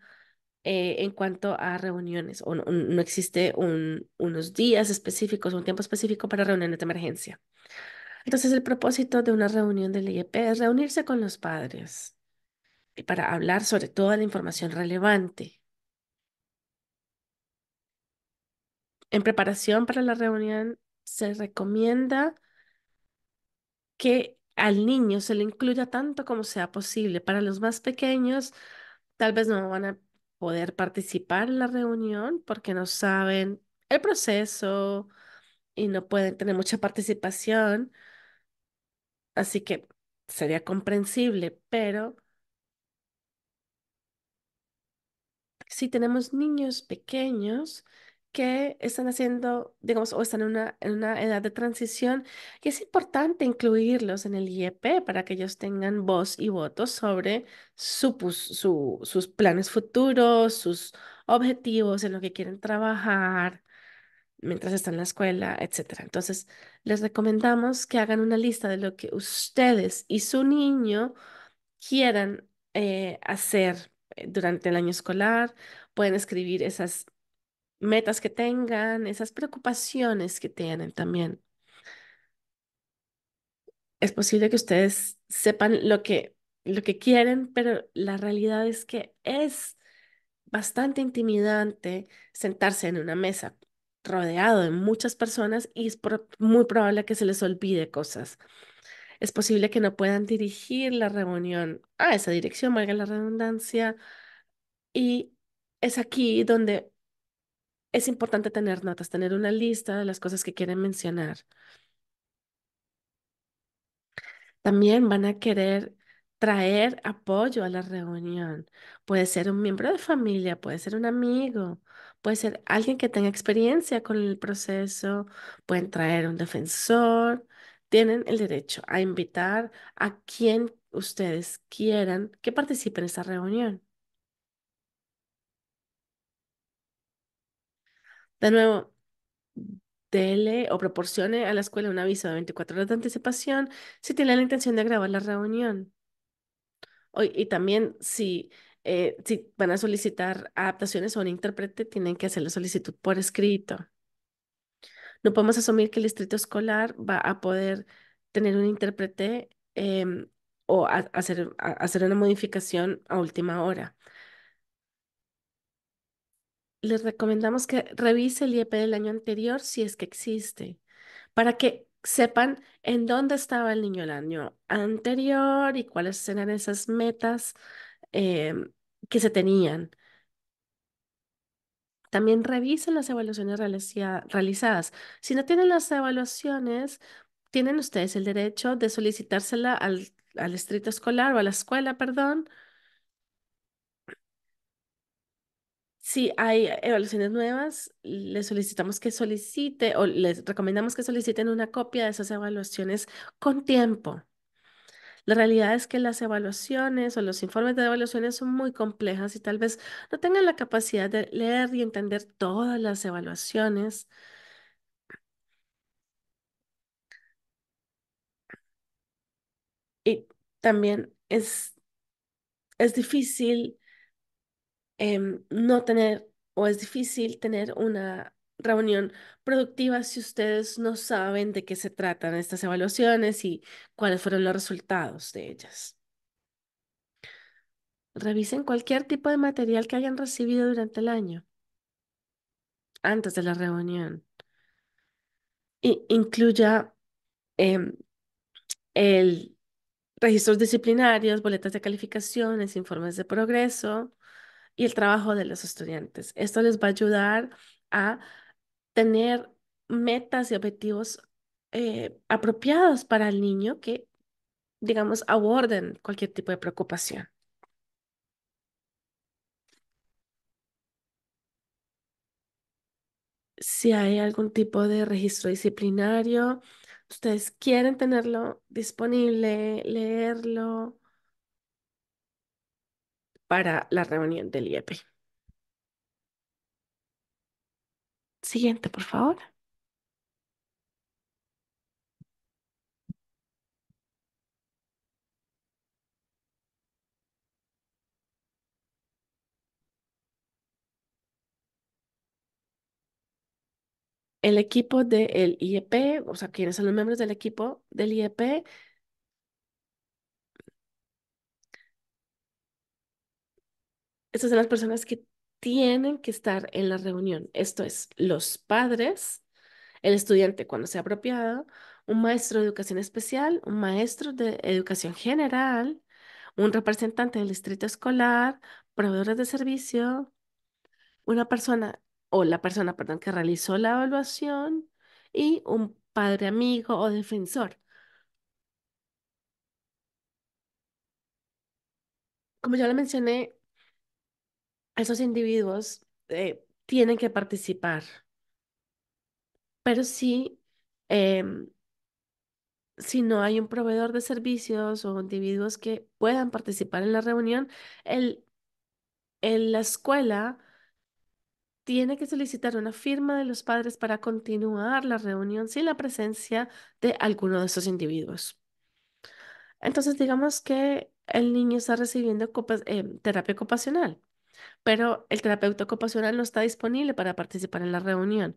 eh, en cuanto a reuniones, o no, existe unos días específicos, un tiempo específico para reuniones de emergencia. Entonces, el propósito de una reunión del IEP es reunirse con los padres y para hablar sobre toda la información relevante. En preparación para la reunión, se recomienda que al niño se le incluya tanto como sea posible. Para los más pequeños, tal vez no van a poder participar en la reunión porque no saben el proceso y no pueden tener mucha participación, Así que sería comprensible, pero si tenemos niños pequeños que están haciendo, digamos, o están en una, edad de transición, es importante incluirlos en el IEP para que ellos tengan voz y voto sobre sus planes futuros, sus objetivos, en lo que quieren trabajar, mientras está en la escuela, etc. Entonces, les recomendamos que hagan una lista de lo que ustedes y su niño quieran eh, hacer eh, durante el año escolar. Pueden escribir esas metas que tengan, esas preocupaciones que tienen también. Es posible que ustedes sepan lo que, lo que quieren, pero la realidad es que es bastante intimidante sentarse en una mesa rodeado de muchas personas y es muy probable que se les olvide cosas. Es posible que no puedan dirigir la reunión a esa dirección, valga la redundancia, y es aquí donde es importante tener notas, tener una lista de las cosas que quieren mencionar. También van a querer traer apoyo a la reunión. Puede ser un miembro de familia, puede ser un amigo, puede ser alguien que tenga experiencia con el proceso, pueden traer un defensor, tienen el derecho a invitar a quien ustedes quieran que participe en esta reunión. De nuevo, dele o proporcione a la escuela un aviso de 24 horas de anticipación si tiene la intención de grabar la reunión. hoy y también si eh, si van a solicitar adaptaciones o un intérprete, tienen que hacer la solicitud por escrito. No podemos asumir que el distrito escolar va a poder tener un intérprete em, o hacer, hacer una modificación a última hora. Les recomendamos que revise el IEP del año anterior si es que existe, para que sepan en dónde estaba el niño el año anterior y cuáles eran esas metas Em, que se tenían. También revisen las evaluaciones realizadas. Si no tienen las evaluaciones, tienen ustedes el derecho de solicitársela al, al escolar o a la escuela, perdón. Si hay evaluaciones nuevas, les solicitamos que solicite o les recomendamos que soliciten una copia de esas evaluaciones con tiempo. La realidad es que las evaluaciones o los informes de evaluaciones son muy complejas y tal vez no tengan la capacidad de leer y entender todas las evaluaciones. Y también es, es difícil em, no tener o es difícil tener una reunión productiva si ustedes no saben de qué se tratan estas evaluaciones y cuáles fueron los resultados de ellas. Revisen cualquier tipo de material que hayan recibido durante el año, antes de la reunión. incluya em, el registros disciplinarios, boletas de calificaciones, informes de progreso y el trabajo de los estudiantes. Esto les va a ayudar a tener metas y objetivos eh, apropiados para el niño que, digamos, aborden cualquier tipo de preocupación. Si hay algún tipo de registro disciplinario, ustedes quieren tenerlo disponible, leerlo para la reunión del IEP. Siguiente, por favor. El equipo del IEP, o sea, ¿quiénes son los miembros del equipo del IEP, estas son las personas que tienen que estar en la reunión. Esto es, los padres, el estudiante cuando sea apropiado, un maestro de educación especial, un maestro de educación general, un representante del distrito escolar, proveedores de servicio, una persona o la persona, perdón, que realizó la evaluación y un padre amigo o defensor. Como ya lo mencioné, esos individuos eh, tienen que participar, pero sí, em, si no hay un proveedor de servicios o individuos que puedan participar en la reunión, el, la escuela tiene que solicitar una firma de los padres para continuar la reunión sin la presencia de alguno de esos individuos. Entonces, digamos que el niño está recibiendo em, terapia ocupacional pero el terapeuta ocupacional no está disponible para participar en la reunión.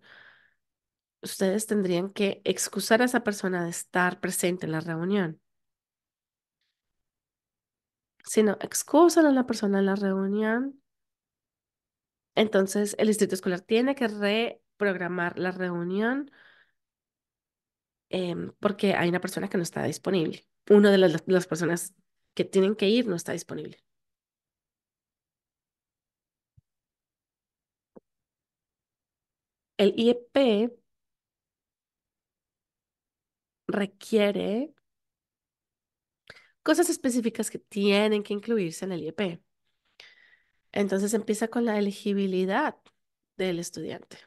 Ustedes tendrían que excusar a esa persona de estar presente en la reunión. Si no excusan a la persona en la reunión, entonces el distrito escolar tiene que reprogramar la reunión em, porque hay una persona que no está disponible. Una de las, las personas que tienen que ir no está disponible. El IEP requiere cosas específicas que tienen que incluirse en el IEP. Entonces empieza con la elegibilidad del estudiante.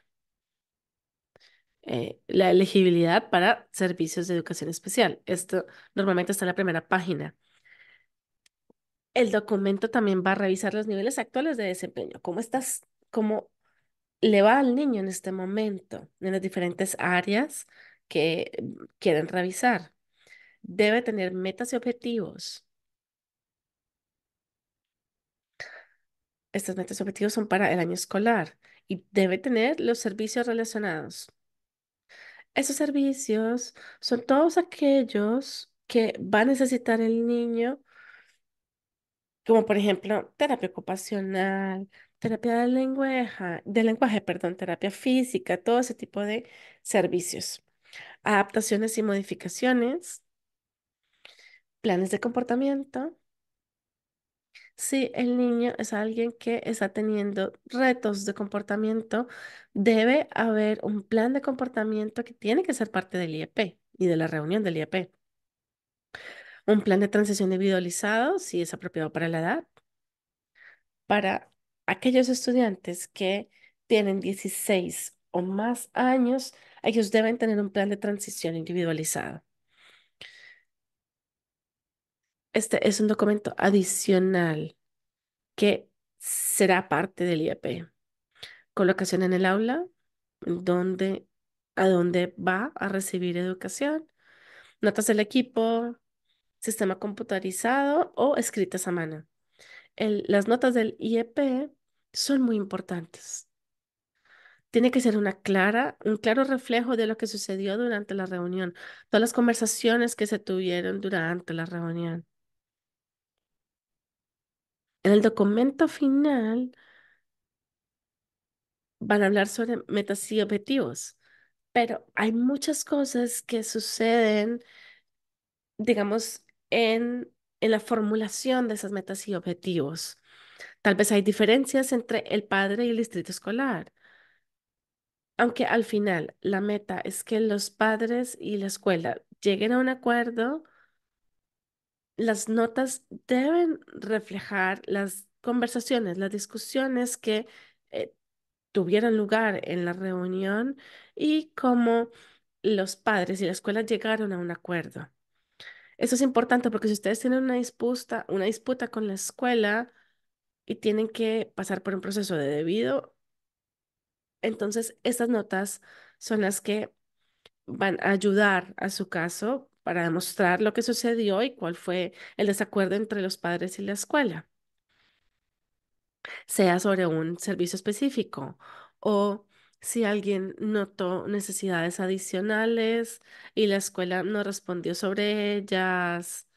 Eh, la elegibilidad para servicios de educación especial. Esto normalmente está en la primera página. El documento también va a revisar los niveles actuales de desempeño. ¿Cómo estás? ¿Cómo le va al niño en este momento, en las diferentes áreas que mm, quieren revisar. Debe tener metas y objetivos. Estas metas y objetivos son para el año escolar y debe tener los servicios relacionados. Esos servicios son todos aquellos que va a necesitar el niño, como por ejemplo terapia ocupacional, terapia de lenguaje, del lenguaje, perdón, terapia física, todo ese tipo de servicios. Adaptaciones y modificaciones, planes de comportamiento. Si el niño es alguien que está teniendo retos de comportamiento, debe haber un plan de comportamiento que tiene que ser parte del IEP y de la reunión del IEP. Un plan de transición individualizado, si es apropiado para la edad, para aquellos estudiantes que tienen 16 o más años, ellos deben tener un plan de transición individualizado. Este es un documento adicional que será parte del IEP. Colocación en el aula, donde, a dónde va a recibir educación, notas del equipo, sistema computarizado o escritas a mano las notas del IEP son muy importantes. Tiene que ser una clara, un claro reflejo de lo que sucedió durante la reunión, todas las conversaciones que se tuvieron durante la reunión. En el documento final van a hablar sobre metas y objetivos, pero hay muchas cosas que suceden, digamos, en en la formulación de esas metas y objetivos. Tal vez hay diferencias entre el padre y el distrito escolar. Aunque al final la meta es que los padres y la escuela lleguen a un acuerdo, las notas deben reflejar las conversaciones, las discusiones que eh, tuvieron lugar en la reunión y cómo los padres y la escuela llegaron a un acuerdo. Eso es importante porque si ustedes tienen una disputa, una disputa con la escuela y tienen que pasar por un proceso de debido, entonces estas notas son las que van a ayudar a su caso para demostrar lo que sucedió y cuál fue el desacuerdo entre los padres y la escuela, sea sobre un servicio específico o si alguien notó necesidades adicionales y la escuela no respondió sobre ellas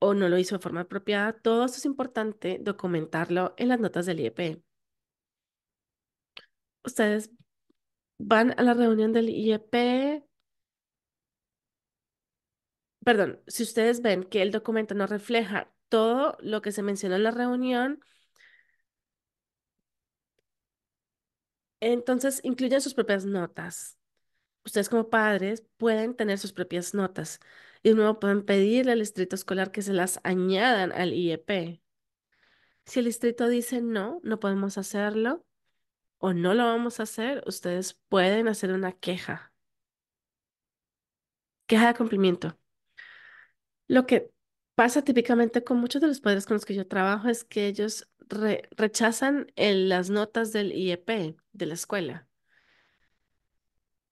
o no lo hizo de forma apropiada, todo esto es importante documentarlo en las notas del IEP. Ustedes van a la reunión del IEP. Perdón, si ustedes ven que el documento no refleja todo lo que se mencionó en la reunión, Entonces, incluyen sus propias notas. Ustedes como padres pueden tener sus propias notas y nuevo pueden pedirle al distrito escolar que se las añadan al IEP. Si el distrito dice no, no podemos hacerlo o no lo vamos a hacer, ustedes pueden hacer una queja. Queja de cumplimiento. Lo que pasa típicamente con muchos de los padres con los que yo trabajo es que ellos rechazan las notas del IEP de la escuela.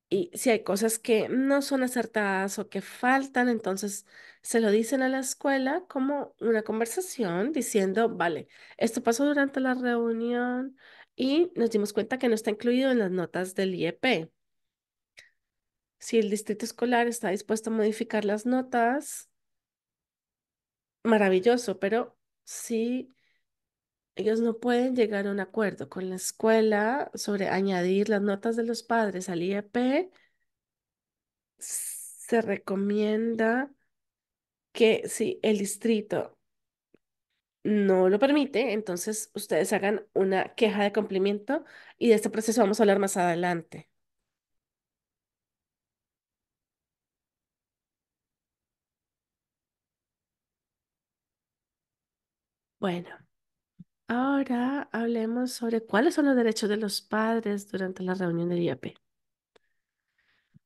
Y si hay cosas que no son acertadas o que faltan, entonces se lo dicen a la escuela como una conversación diciendo, vale, esto pasó durante la reunión y nos dimos cuenta que no está incluido en las notas del IEP. Si el distrito escolar está dispuesto a modificar las notas, maravilloso, pero si ellos no pueden llegar a un acuerdo con la escuela sobre añadir las notas de los padres al IEP. Se recomienda que si el distrito no lo permite, entonces ustedes hagan una queja de cumplimiento y de este proceso vamos a hablar más adelante. Bueno. Ahora hablemos sobre cuáles son los derechos de los padres durante la reunión del IEP.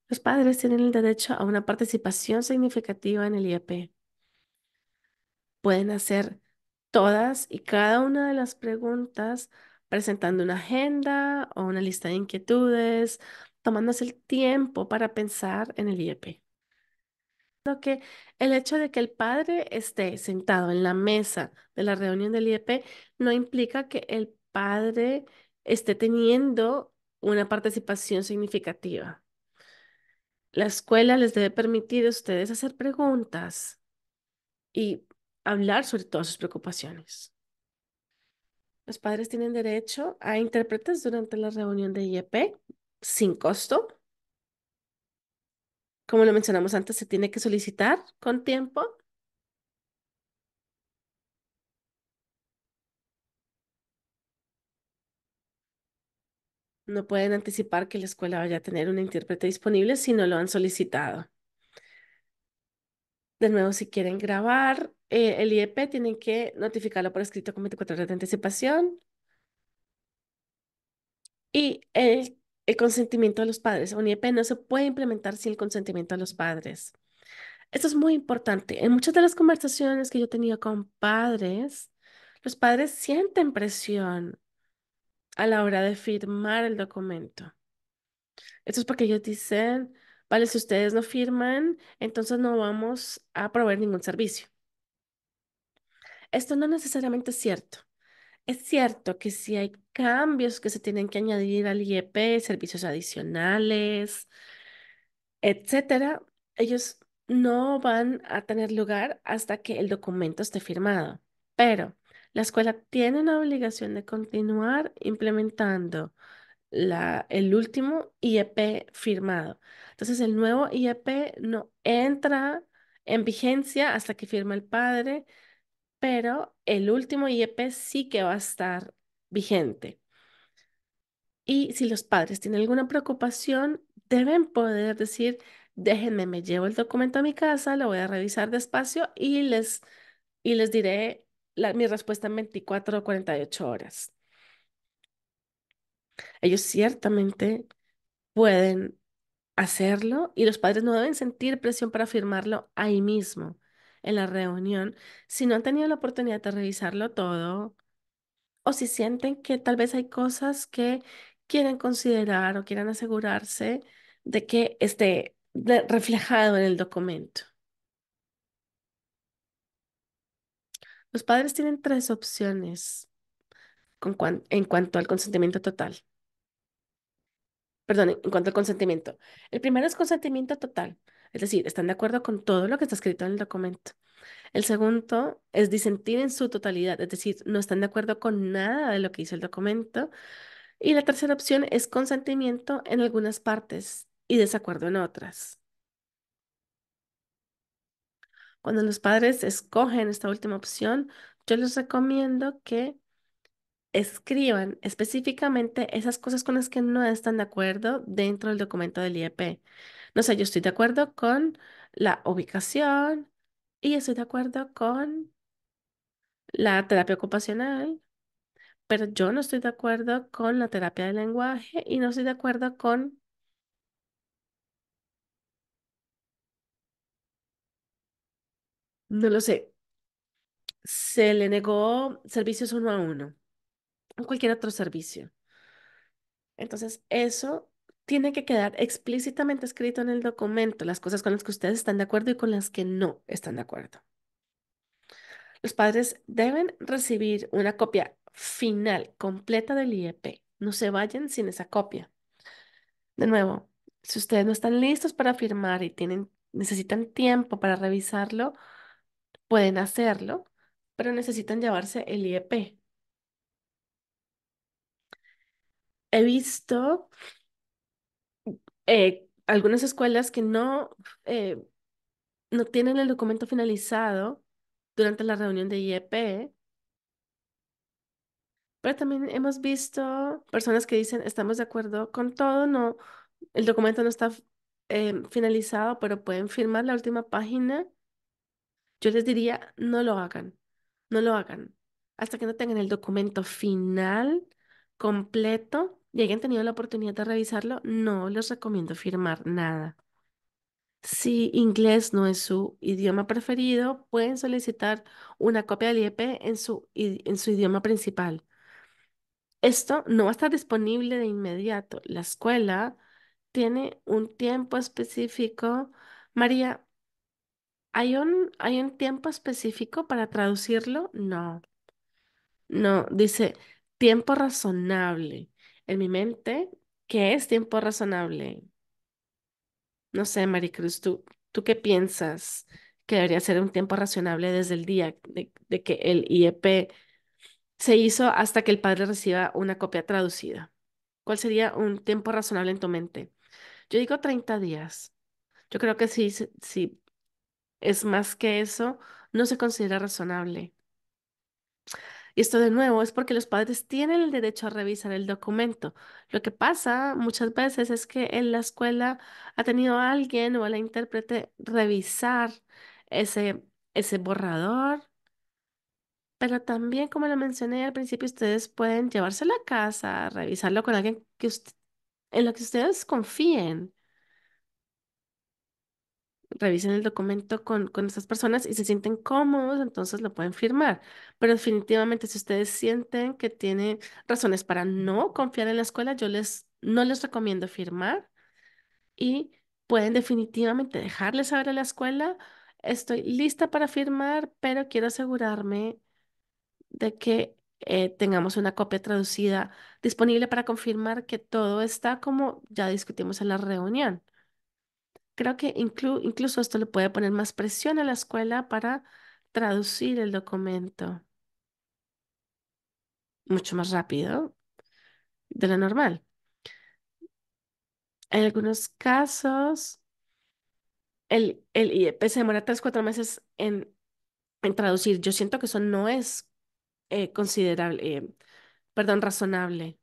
Los padres tienen el derecho a una participación significativa en el IEP. Pueden hacer todas y cada una de las preguntas presentando una agenda o una lista de inquietudes, tomándose el tiempo para pensar en el IEP que el hecho de que el padre esté sentado en la mesa de la reunión del IEP no implica que el padre esté teniendo una participación significativa. La escuela les debe permitir a ustedes hacer preguntas y hablar sobre todas sus preocupaciones. Los padres tienen derecho a intérpretes durante la reunión del IEP sin costo como lo mencionamos antes, se tiene que solicitar con tiempo. No pueden anticipar que la escuela vaya a tener un intérprete disponible si no lo han solicitado. De nuevo, si quieren grabar eh, el IEP, tienen que notificarlo por escrito con 24 horas de anticipación. Y el el consentimiento de los padres. IEP no se puede implementar sin el consentimiento de los padres. Esto es muy importante. En muchas de las conversaciones que yo he tenido con padres, los padres sienten presión a la hora de firmar el documento. Esto es porque ellos dicen, vale, si ustedes no firman, entonces no vamos a proveer ningún servicio. Esto no necesariamente es cierto. Es cierto que si hay cambios que se tienen que añadir al IEP, servicios adicionales, etcétera. Ellos no van a tener lugar hasta que el documento esté firmado, pero la escuela tiene una obligación de continuar implementando la, el último IEP firmado. Entonces, el nuevo IEP no entra en vigencia hasta que firma el padre pero el último IEP sí que va a estar vigente. Y si los padres tienen alguna preocupación, deben poder decir, déjenme, me llevo el documento a mi casa, lo voy a revisar despacio y les, y les diré mi respuesta en 24 o 48 horas. Ellos ciertamente pueden hacerlo y los padres no deben sentir presión para firmarlo ahí mismo en la reunión, si no han tenido la oportunidad de revisarlo todo, o si sienten que tal vez hay cosas que quieren considerar o quieran asegurarse de que esté reflejado en el documento. Los padres tienen tres opciones con en cuanto al consentimiento total. Perdón, en cuanto al consentimiento. El primero es consentimiento total es decir, están de acuerdo con todo lo que está escrito en el documento. El segundo es disentir en su totalidad, es decir, no están de acuerdo con nada de lo que hizo el documento. Y la tercera opción es consentimiento en algunas partes y desacuerdo en otras. Cuando los padres escogen esta última opción, yo les recomiendo que escriban específicamente esas cosas con las que no están de acuerdo dentro del documento del IEP. No sé, yo estoy de acuerdo con la ubicación y estoy de acuerdo con la terapia ocupacional, pero yo no estoy de acuerdo con la terapia del lenguaje y no estoy de acuerdo con No lo sé. Se le negó servicios uno a uno o cualquier otro servicio. Entonces, eso tiene que quedar explícitamente escrito en el documento las cosas con las que ustedes están de acuerdo y con las que no están de acuerdo. Los padres deben recibir una copia final, completa del IEP. No se vayan sin esa copia. De nuevo, si ustedes no están listos para firmar y tienen, necesitan tiempo para revisarlo, pueden hacerlo, pero necesitan llevarse el IEP. He visto eh, algunas escuelas que no, eh, no tienen el documento finalizado durante la reunión de IEP, pero también hemos visto personas que dicen, estamos de acuerdo con todo, no, el documento no está em, finalizado, pero pueden firmar la última página. Yo les diría, no lo hagan, no lo hagan, hasta que no tengan el documento final, completo, y hayan tenido la oportunidad de revisarlo, no les recomiendo firmar nada. Si inglés no es su idioma preferido, pueden solicitar una copia del IEP en su, en su idioma principal. Esto no va a estar disponible de inmediato. La escuela tiene un tiempo específico. María, ¿hay un, ¿hay un tiempo específico para traducirlo? No. No, dice tiempo razonable en mi mente ¿qué es tiempo razonable. No sé, Maricruz, ¿tú, tú qué piensas que debería ser un tiempo razonable desde el día de, que el IEP se hizo hasta que el padre reciba una copia traducida? ¿Cuál sería un tiempo razonable en tu mente? Yo digo 30 días. Yo creo que si, si es más que eso, no se considera razonable. Y esto de nuevo es porque los padres tienen el derecho a revisar el documento. Lo que pasa muchas veces es que en la escuela ha tenido a alguien o a la intérprete revisar ese, ese borrador. Pero también, como lo mencioné al principio, ustedes pueden llevárselo a casa, revisarlo con alguien que usted, en lo que ustedes confíen revisen el documento con, estas personas y se sienten cómodos, entonces lo pueden firmar. Pero definitivamente, si ustedes sienten que tienen razones para no confiar en la escuela, yo les, no les recomiendo firmar y pueden definitivamente dejarles saber a la escuela, estoy lista para firmar, pero quiero asegurarme de que eh, tengamos una copia traducida disponible para confirmar que todo está como ya discutimos en la reunión. Creo que incluso esto le puede poner más presión a la escuela para traducir el documento mucho más rápido de lo normal. En algunos casos, el, el IEP se demora tres, cuatro meses en, traducir. Yo siento que eso no es eh, considerable, eh, perdón, razonable.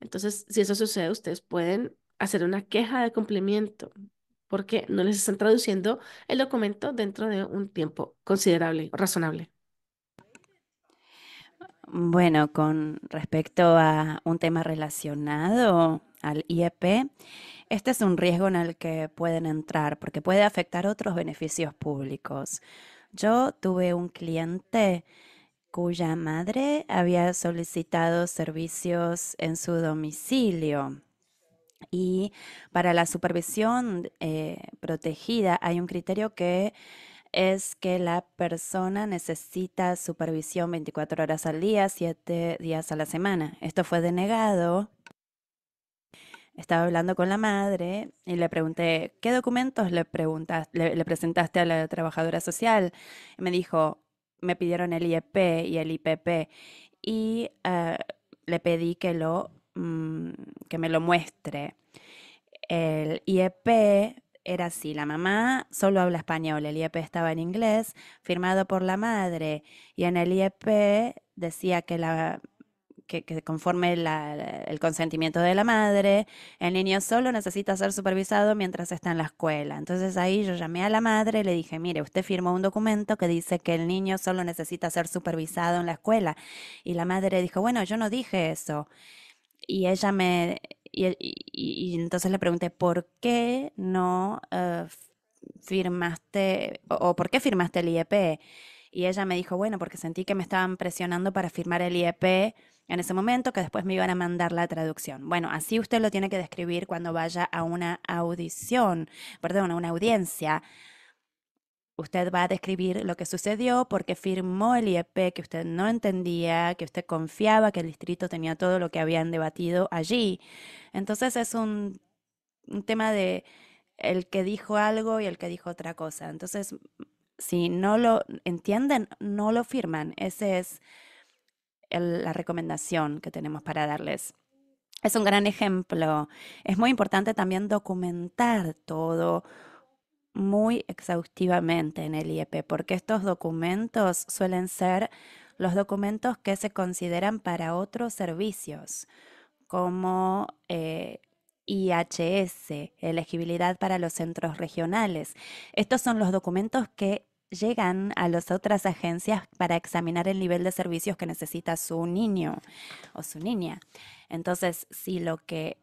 Entonces, si eso sucede, ustedes pueden hacer una queja de cumplimiento porque no les están traduciendo el documento dentro de un tiempo considerable, razonable. Bueno, con respecto a un tema relacionado al IEP, este es un riesgo en el que pueden entrar porque puede afectar otros beneficios públicos. Yo tuve un cliente cuya madre había solicitado servicios en su domicilio y para la supervisión eh, protegida hay un criterio que es que la persona necesita supervisión 24 horas al día, 7 días a la semana. Esto fue denegado. Estaba hablando con la madre y le pregunté, ¿qué documentos le, presentaste a la trabajadora social? me dijo, me pidieron el IEP y el IPP y eh, le pedí que lo Mm, que me lo muestre. El IEP era así, la mamá solo habla español, el IEP estaba en inglés, firmado por la madre, y en el IEP decía que la... Que, conforme el consentimiento de la madre, el niño solo necesita ser supervisado mientras está en la escuela. Entonces ahí yo llamé a la madre y le dije, mire, usted firmó un documento que dice que el niño solo necesita ser supervisado en la escuela. Y la madre dijo, bueno, yo no dije eso y ella me, y, entonces le pregunté, ¿por qué no eh, firmaste o, por qué firmaste el IEP? Y ella me dijo, bueno, porque sentí que me estaban presionando para firmar el IEP en ese momento, que después me iban a mandar la traducción. Bueno, así usted lo tiene que describir cuando vaya a una audición, perdón, a una audiencia Usted va a describir lo que sucedió, porque firmó el IEP que usted no entendía, que usted confiaba que el distrito tenía todo lo que habían debatido allí. Entonces es un, tema de el que dijo algo y el que dijo otra cosa. Entonces, si no lo entienden, no lo firman. Esa es la recomendación que tenemos para darles. Es un gran ejemplo. Es muy importante también documentar todo muy exhaustivamente en el IEP, porque estos documentos suelen ser los documentos que se consideran para otros servicios, como eh, IHS, elegibilidad para los centros regionales. Estos son los documentos que llegan a las otras agencias para examinar el nivel de servicios que necesita su niño o su niña. Entonces, si lo que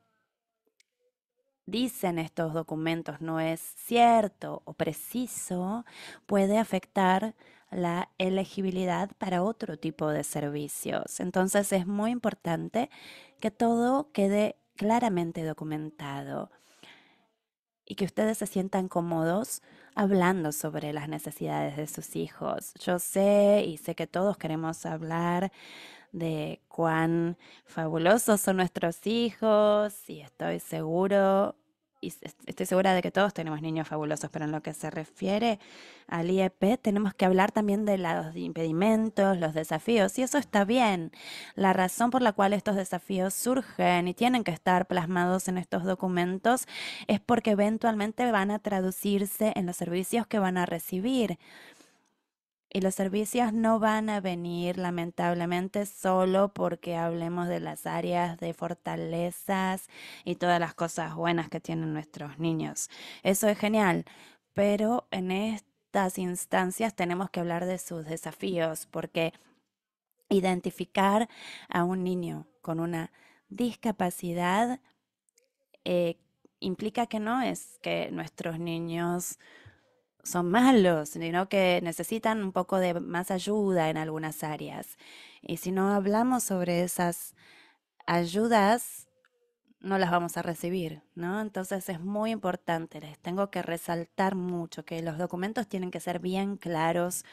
dicen estos documentos no es cierto o preciso, puede afectar la elegibilidad para otro tipo de servicios. Entonces es muy importante que todo quede claramente documentado y que ustedes se sientan cómodos hablando sobre las necesidades de sus hijos. Yo sé y sé que todos queremos hablar de cuán fabulosos son nuestros hijos y estoy seguro estoy segura de que todos tenemos niños fabulosos, pero en lo que se refiere al IEP tenemos que hablar también de los impedimentos, los desafíos, y eso está bien. La razón por la cual estos desafíos surgen y tienen que estar plasmados en estos documentos es porque eventualmente van a traducirse en los servicios que van a recibir. Y los servicios no van a venir lamentablemente solo porque hablemos de las áreas de fortalezas y todas las cosas buenas que tienen nuestros niños. Eso es genial, pero en estas instancias tenemos que hablar de sus desafíos porque identificar a un niño con una discapacidad eh, implica que no es que nuestros niños son malos, sino que necesitan un poco de más ayuda en algunas áreas. Y si no hablamos sobre esas ayudas, no las vamos a recibir, ¿no? Entonces es muy importante, les tengo que resaltar mucho que los documentos tienen que ser bien claros,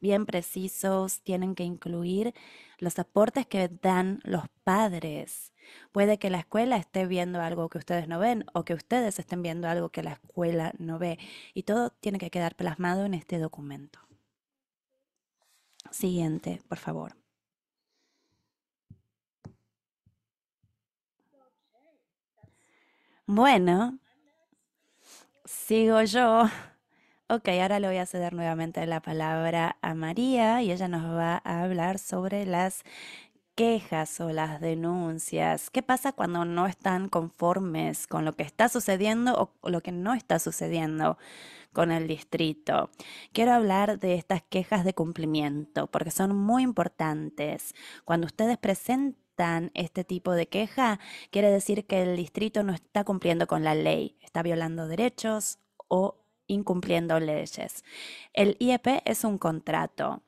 bien precisos, tienen que incluir los aportes que dan los padres. Puede que la escuela esté viendo algo que ustedes no ven o que ustedes estén viendo algo que la escuela no ve y todo tiene que quedar plasmado en este documento. Siguiente, por favor. Bueno, sigo yo. Ok, ahora le voy a ceder nuevamente la palabra a María y ella nos va a hablar sobre las quejas o las denuncias. ¿Qué pasa cuando no están conformes con lo que está sucediendo o lo que no está sucediendo con el distrito? Quiero hablar de estas quejas de cumplimiento porque son muy importantes. Cuando ustedes presentan este tipo de queja, quiere decir que el distrito no está cumpliendo con la ley, está violando derechos o incumpliendo leyes. El IEP es un contrato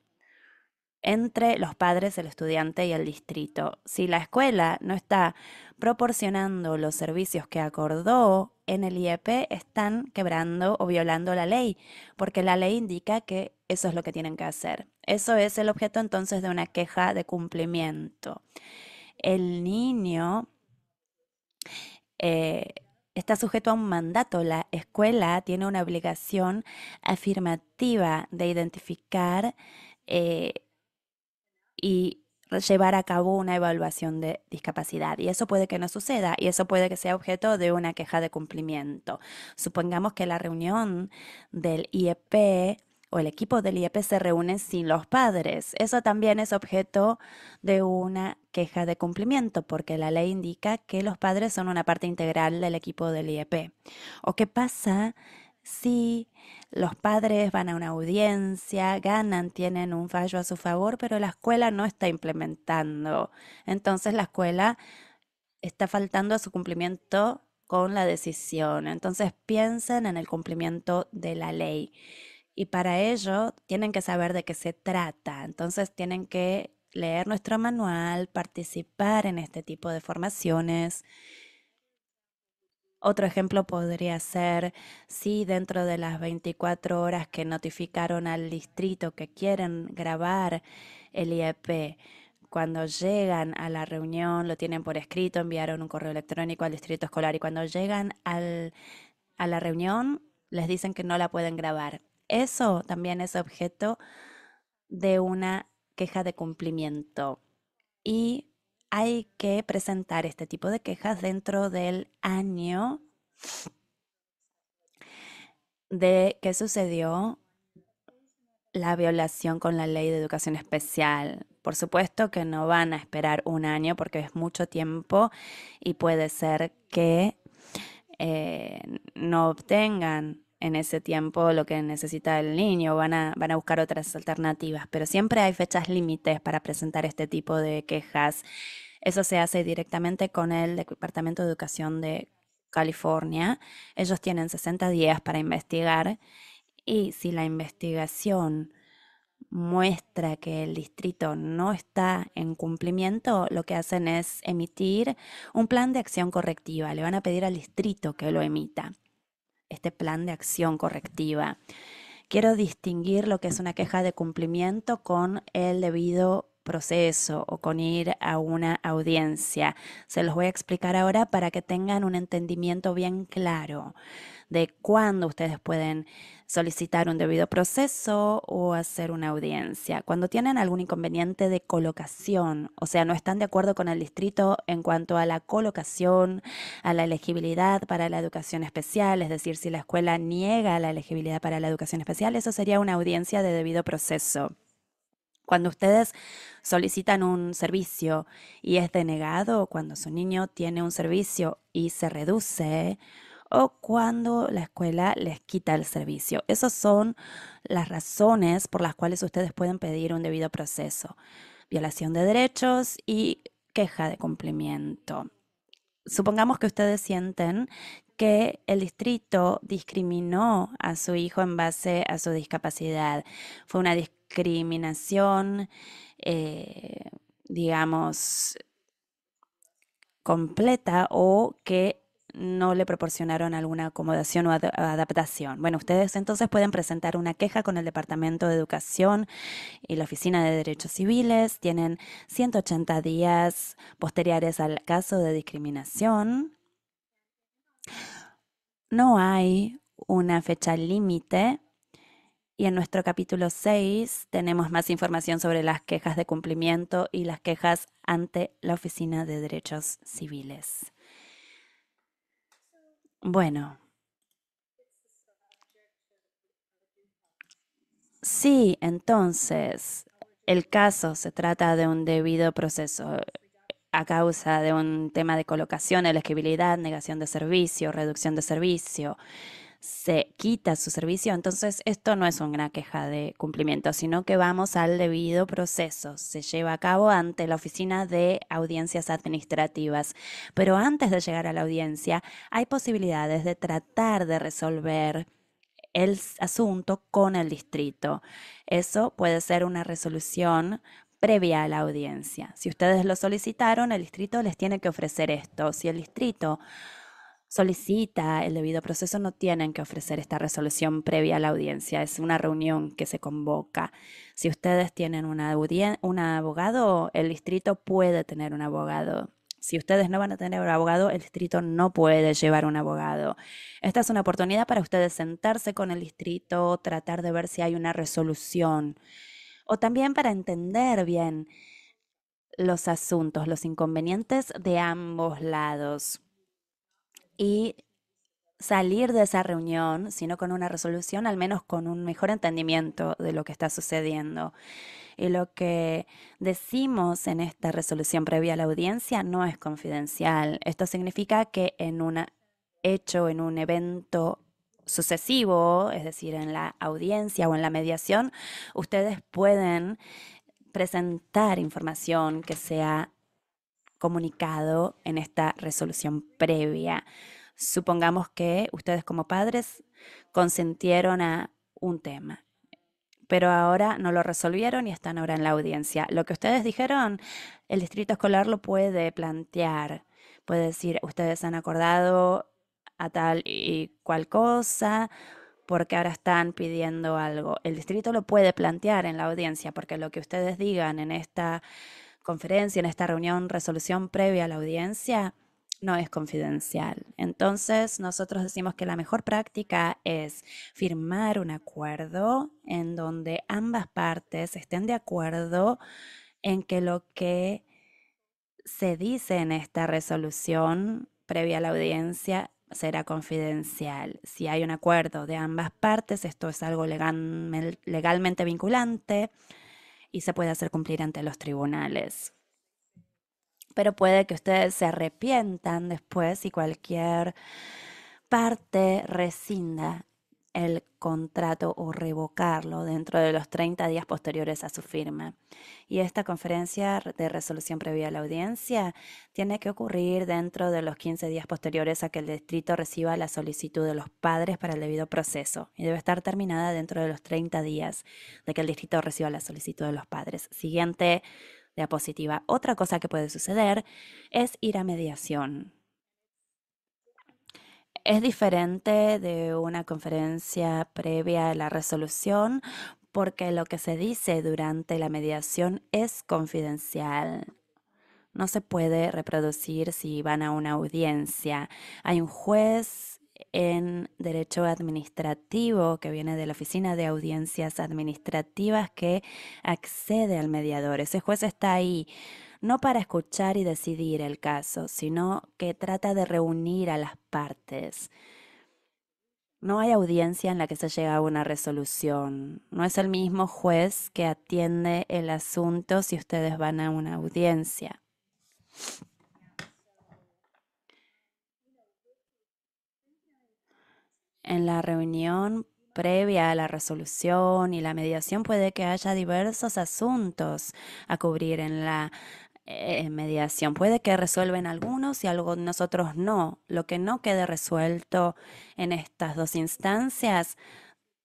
entre los padres, el estudiante y el distrito. Si la escuela no está proporcionando los servicios que acordó en el IEP, están quebrando o violando la ley, porque la ley indica que eso es lo que tienen que hacer. Eso es el objeto entonces de una queja de cumplimiento el niño eh, está sujeto a un mandato. La escuela tiene una obligación afirmativa de identificar eh, y llevar a cabo una evaluación de discapacidad. Y eso puede que no suceda y eso puede que sea objeto de una queja de cumplimiento. Supongamos que la reunión del IEP o el equipo del IEP se reúne sin los padres. Eso también es objeto de una queja de cumplimiento, porque la ley indica que los padres son una parte integral del equipo del IEP. ¿O qué pasa si los padres van a una audiencia, ganan, tienen un fallo a su favor, pero la escuela no está implementando? Entonces la escuela está faltando a su cumplimiento con la decisión. Entonces piensen en el cumplimiento de la ley. Y para ello tienen que saber de qué se trata. Entonces tienen que leer nuestro manual, participar en este tipo de formaciones. Otro ejemplo podría ser si dentro de las 24 horas que notificaron al distrito que quieren grabar el IEP, cuando llegan a la reunión lo tienen por escrito, enviaron un correo electrónico al distrito escolar y cuando llegan a la reunión les dicen que no la pueden grabar. Eso también es objeto de una queja de cumplimiento y hay que presentar este tipo de quejas dentro del año de que sucedió la violación con la ley de educación especial. Por supuesto que no van a esperar un año porque es mucho tiempo y puede ser que eh, no obtengan en ese tiempo lo que necesita el niño, van a, buscar otras alternativas, pero siempre hay fechas límites para presentar este tipo de quejas. Eso se hace directamente con el Departamento de Educación de California. Ellos tienen 60 días para investigar y si la investigación muestra que el distrito no está en cumplimiento, lo que hacen es emitir un plan de acción correctiva. Le van a pedir al distrito que lo emita este plan de acción correctiva. Quiero distinguir lo que es una queja de cumplimiento con el debido proceso o con ir a una audiencia. Se los voy a explicar ahora para que tengan un entendimiento bien claro de cuándo ustedes pueden solicitar un debido proceso o hacer una audiencia. Cuando tienen algún inconveniente de colocación, o sea, no están de acuerdo con el distrito en cuanto a la colocación, a la elegibilidad para la educación especial, es decir, si la escuela niega la elegibilidad para la educación especial, eso sería una audiencia de debido proceso. Cuando ustedes solicitan un servicio y es denegado, cuando su niño tiene un servicio y se reduce, o cuando la escuela les quita el servicio. Esas son las razones por las cuales ustedes pueden pedir un debido proceso. Violación de derechos y queja de cumplimiento. Supongamos que ustedes sienten que el distrito discriminó a su hijo en base a su discapacidad. Fue una discriminación, eh, digamos, completa o que no le proporcionaron alguna acomodación o adaptación. Bueno, ustedes entonces pueden presentar una queja con el Departamento de Educación y la Oficina de Derechos Civiles. Tienen 180 días posteriores al caso de discriminación. No hay una fecha límite y en nuestro capítulo 6 tenemos más información sobre las quejas de cumplimiento y las quejas ante la Oficina de Derechos Civiles. Bueno. Sí, entonces, el caso se trata de un debido proceso a causa de un tema de colocación, elegibilidad, negación de servicio, reducción de servicio, se quita su servicio. Entonces, esto no es una queja de cumplimiento, sino que vamos al debido proceso. Se lleva a cabo ante la Oficina de Audiencias Administrativas. Pero antes de llegar a la audiencia, hay posibilidades de tratar de resolver el asunto con el distrito. Eso puede ser una resolución previa a la audiencia. Si ustedes lo solicitaron, el distrito les tiene que ofrecer esto. Si el distrito solicita el debido proceso no tienen que ofrecer esta resolución previa a la audiencia, es una reunión que se convoca. Si ustedes tienen un abogado, el distrito puede tener un abogado. Si ustedes no van a tener un abogado, el distrito no puede llevar un abogado. Esta es una oportunidad para ustedes sentarse con el distrito, tratar de ver si hay una resolución o también para entender bien los asuntos, los inconvenientes de ambos lados y salir de esa reunión, sino con una resolución, al menos con un mejor entendimiento de lo que está sucediendo. Y lo que decimos en esta resolución previa a la audiencia no es confidencial. Esto significa que en un hecho, en un evento sucesivo, es decir, en la audiencia o en la mediación, ustedes pueden presentar información que sea comunicado en esta resolución previa. Supongamos que ustedes como padres consintieron a un tema, pero ahora no lo resolvieron y están ahora en la audiencia. Lo que ustedes dijeron, el distrito escolar lo puede plantear, puede decir, ustedes han acordado a tal y cual cosa, porque ahora están pidiendo algo. El distrito lo puede plantear en la audiencia, porque lo que ustedes digan en esta conferencia, en esta reunión, resolución previa a la audiencia, no es confidencial. Entonces, nosotros decimos que la mejor práctica es firmar un acuerdo en donde ambas partes estén de acuerdo en que lo que se dice en esta resolución previa a la audiencia será confidencial. Si hay un acuerdo de ambas partes, esto es algo legalmente vinculante y se puede hacer cumplir ante los tribunales. Pero puede que ustedes se arrepientan después y cualquier parte rescinda el contrato o revocarlo dentro de los 30 días posteriores a su firma. Y esta conferencia de resolución previa a la audiencia tiene que ocurrir dentro de los 15 días posteriores a que el distrito reciba la solicitud de los padres para el debido proceso y debe estar terminada dentro de los 30 días de que el distrito reciba la solicitud de los padres. Siguiente diapositiva. Otra cosa que puede suceder es ir a mediación. Es diferente de una conferencia previa a la resolución porque lo que se dice durante la mediación es confidencial. No se puede reproducir si van a una audiencia. Hay un juez en derecho administrativo que viene de la Oficina de Audiencias Administrativas que accede al mediador. Ese juez está ahí no para escuchar y decidir el caso, sino que trata de reunir a las partes. No hay audiencia en la que se llega a una resolución. No es el mismo juez que atiende el asunto si ustedes van a una audiencia. En la reunión previa a la resolución y la mediación puede que haya diversos asuntos a cubrir en la eh, mediación. Puede que resuelven algunos y algunos otros no. Lo que no quede resuelto en estas dos instancias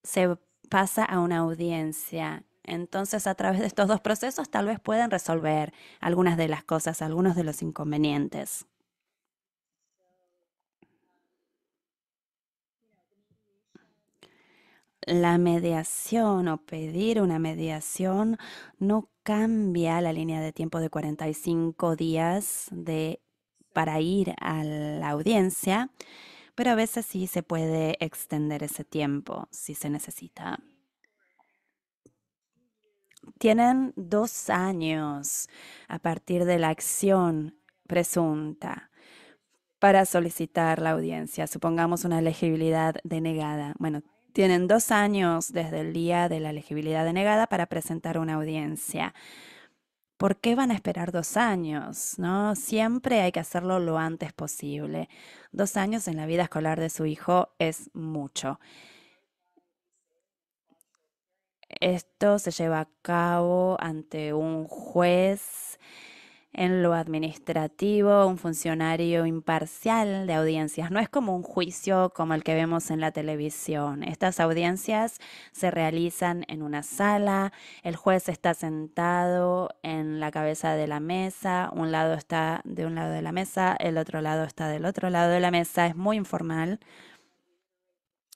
se pasa a una audiencia. Entonces, a través de estos dos procesos, tal vez pueden resolver algunas de las cosas, algunos de los inconvenientes. la mediación o pedir una mediación no cambia la línea de tiempo de 45 días de, para ir a la audiencia, pero a veces sí se puede extender ese tiempo si se necesita. Tienen dos años a partir de la acción presunta para solicitar la audiencia. Supongamos una elegibilidad denegada. Bueno, tienen dos años desde el día de la elegibilidad denegada para presentar una audiencia. ¿Por qué van a esperar dos años? ¿no? Siempre hay que hacerlo lo antes posible. Dos años en la vida escolar de su hijo es mucho. Esto se lleva a cabo ante un juez en lo administrativo, un funcionario imparcial de audiencias. No es como un juicio como el que vemos en la televisión. Estas audiencias se realizan en una sala, el juez está sentado en la cabeza de la mesa, un lado está de un lado de la mesa, el otro lado está del otro lado de la mesa, es muy informal.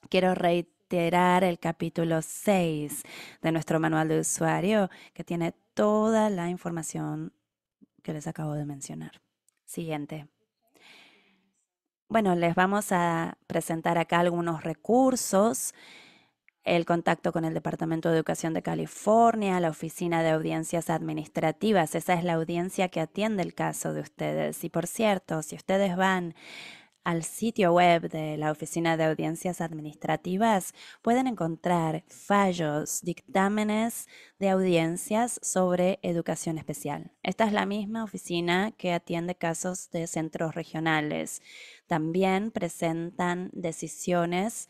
Quiero reiterar el capítulo 6 de nuestro manual de usuario que tiene toda la información que les acabo de mencionar. Siguiente. Bueno, les vamos a presentar acá algunos recursos el contacto con el Departamento de Educación de California, la Oficina de Audiencias Administrativas. Esa es la audiencia que atiende el caso de ustedes. Y por cierto, si ustedes van al sitio web de la Oficina de Audiencias Administrativas pueden encontrar fallos, dictámenes de audiencias sobre educación especial. Esta es la misma oficina que atiende casos de centros regionales. También presentan decisiones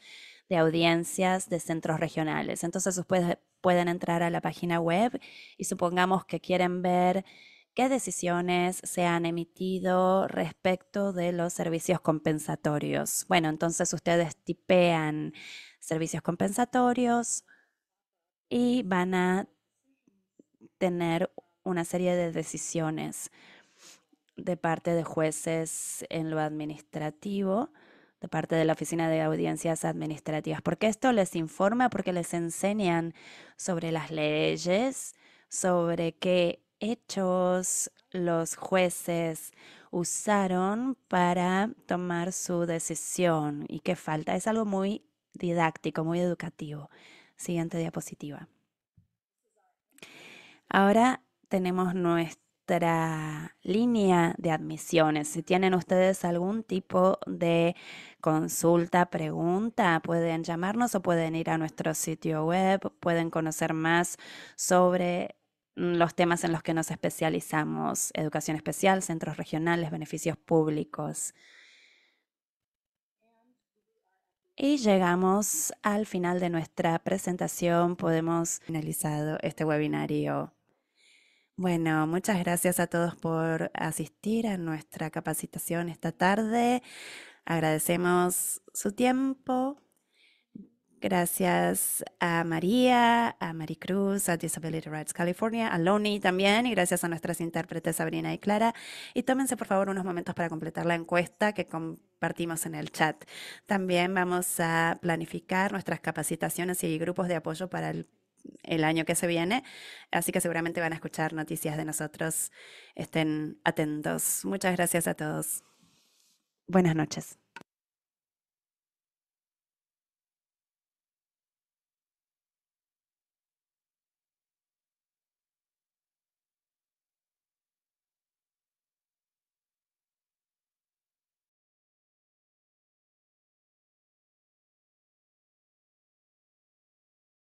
de audiencias de centros regionales. Entonces ustedes pueden entrar a la página web y supongamos que quieren ver qué decisiones se han emitido respecto de los servicios compensatorios. Bueno, entonces ustedes tipean servicios compensatorios y van a tener una serie de decisiones de parte de jueces en lo administrativo, de parte de la Oficina de Audiencias Administrativas, porque esto les informa, porque les enseñan sobre las leyes, sobre qué hechos los jueces usaron para tomar su decisión y qué falta. Es algo muy didáctico, muy educativo. Siguiente diapositiva. Ahora tenemos nuestra línea de admisiones. Si tienen ustedes algún tipo de consulta, pregunta, pueden llamarnos o pueden ir a nuestro sitio web, pueden conocer más sobre los temas en los que nos especializamos, educación especial, centros regionales, beneficios públicos. Y llegamos al final de nuestra presentación. Podemos finalizar este webinario. Bueno, muchas gracias a todos por asistir a nuestra capacitación esta tarde. Agradecemos su tiempo. Gracias a María, a Maricruz, a Disability Rights California, a Loni también, y gracias a nuestras intérpretes Sabrina y Clara. Y tómense por favor unos momentos para completar la encuesta que compartimos en el chat. También vamos a planificar nuestras capacitaciones y grupos de apoyo para el el año que se viene, así que seguramente van a escuchar noticias de nosotros. Estén atentos. Muchas gracias a todos. Buenas noches.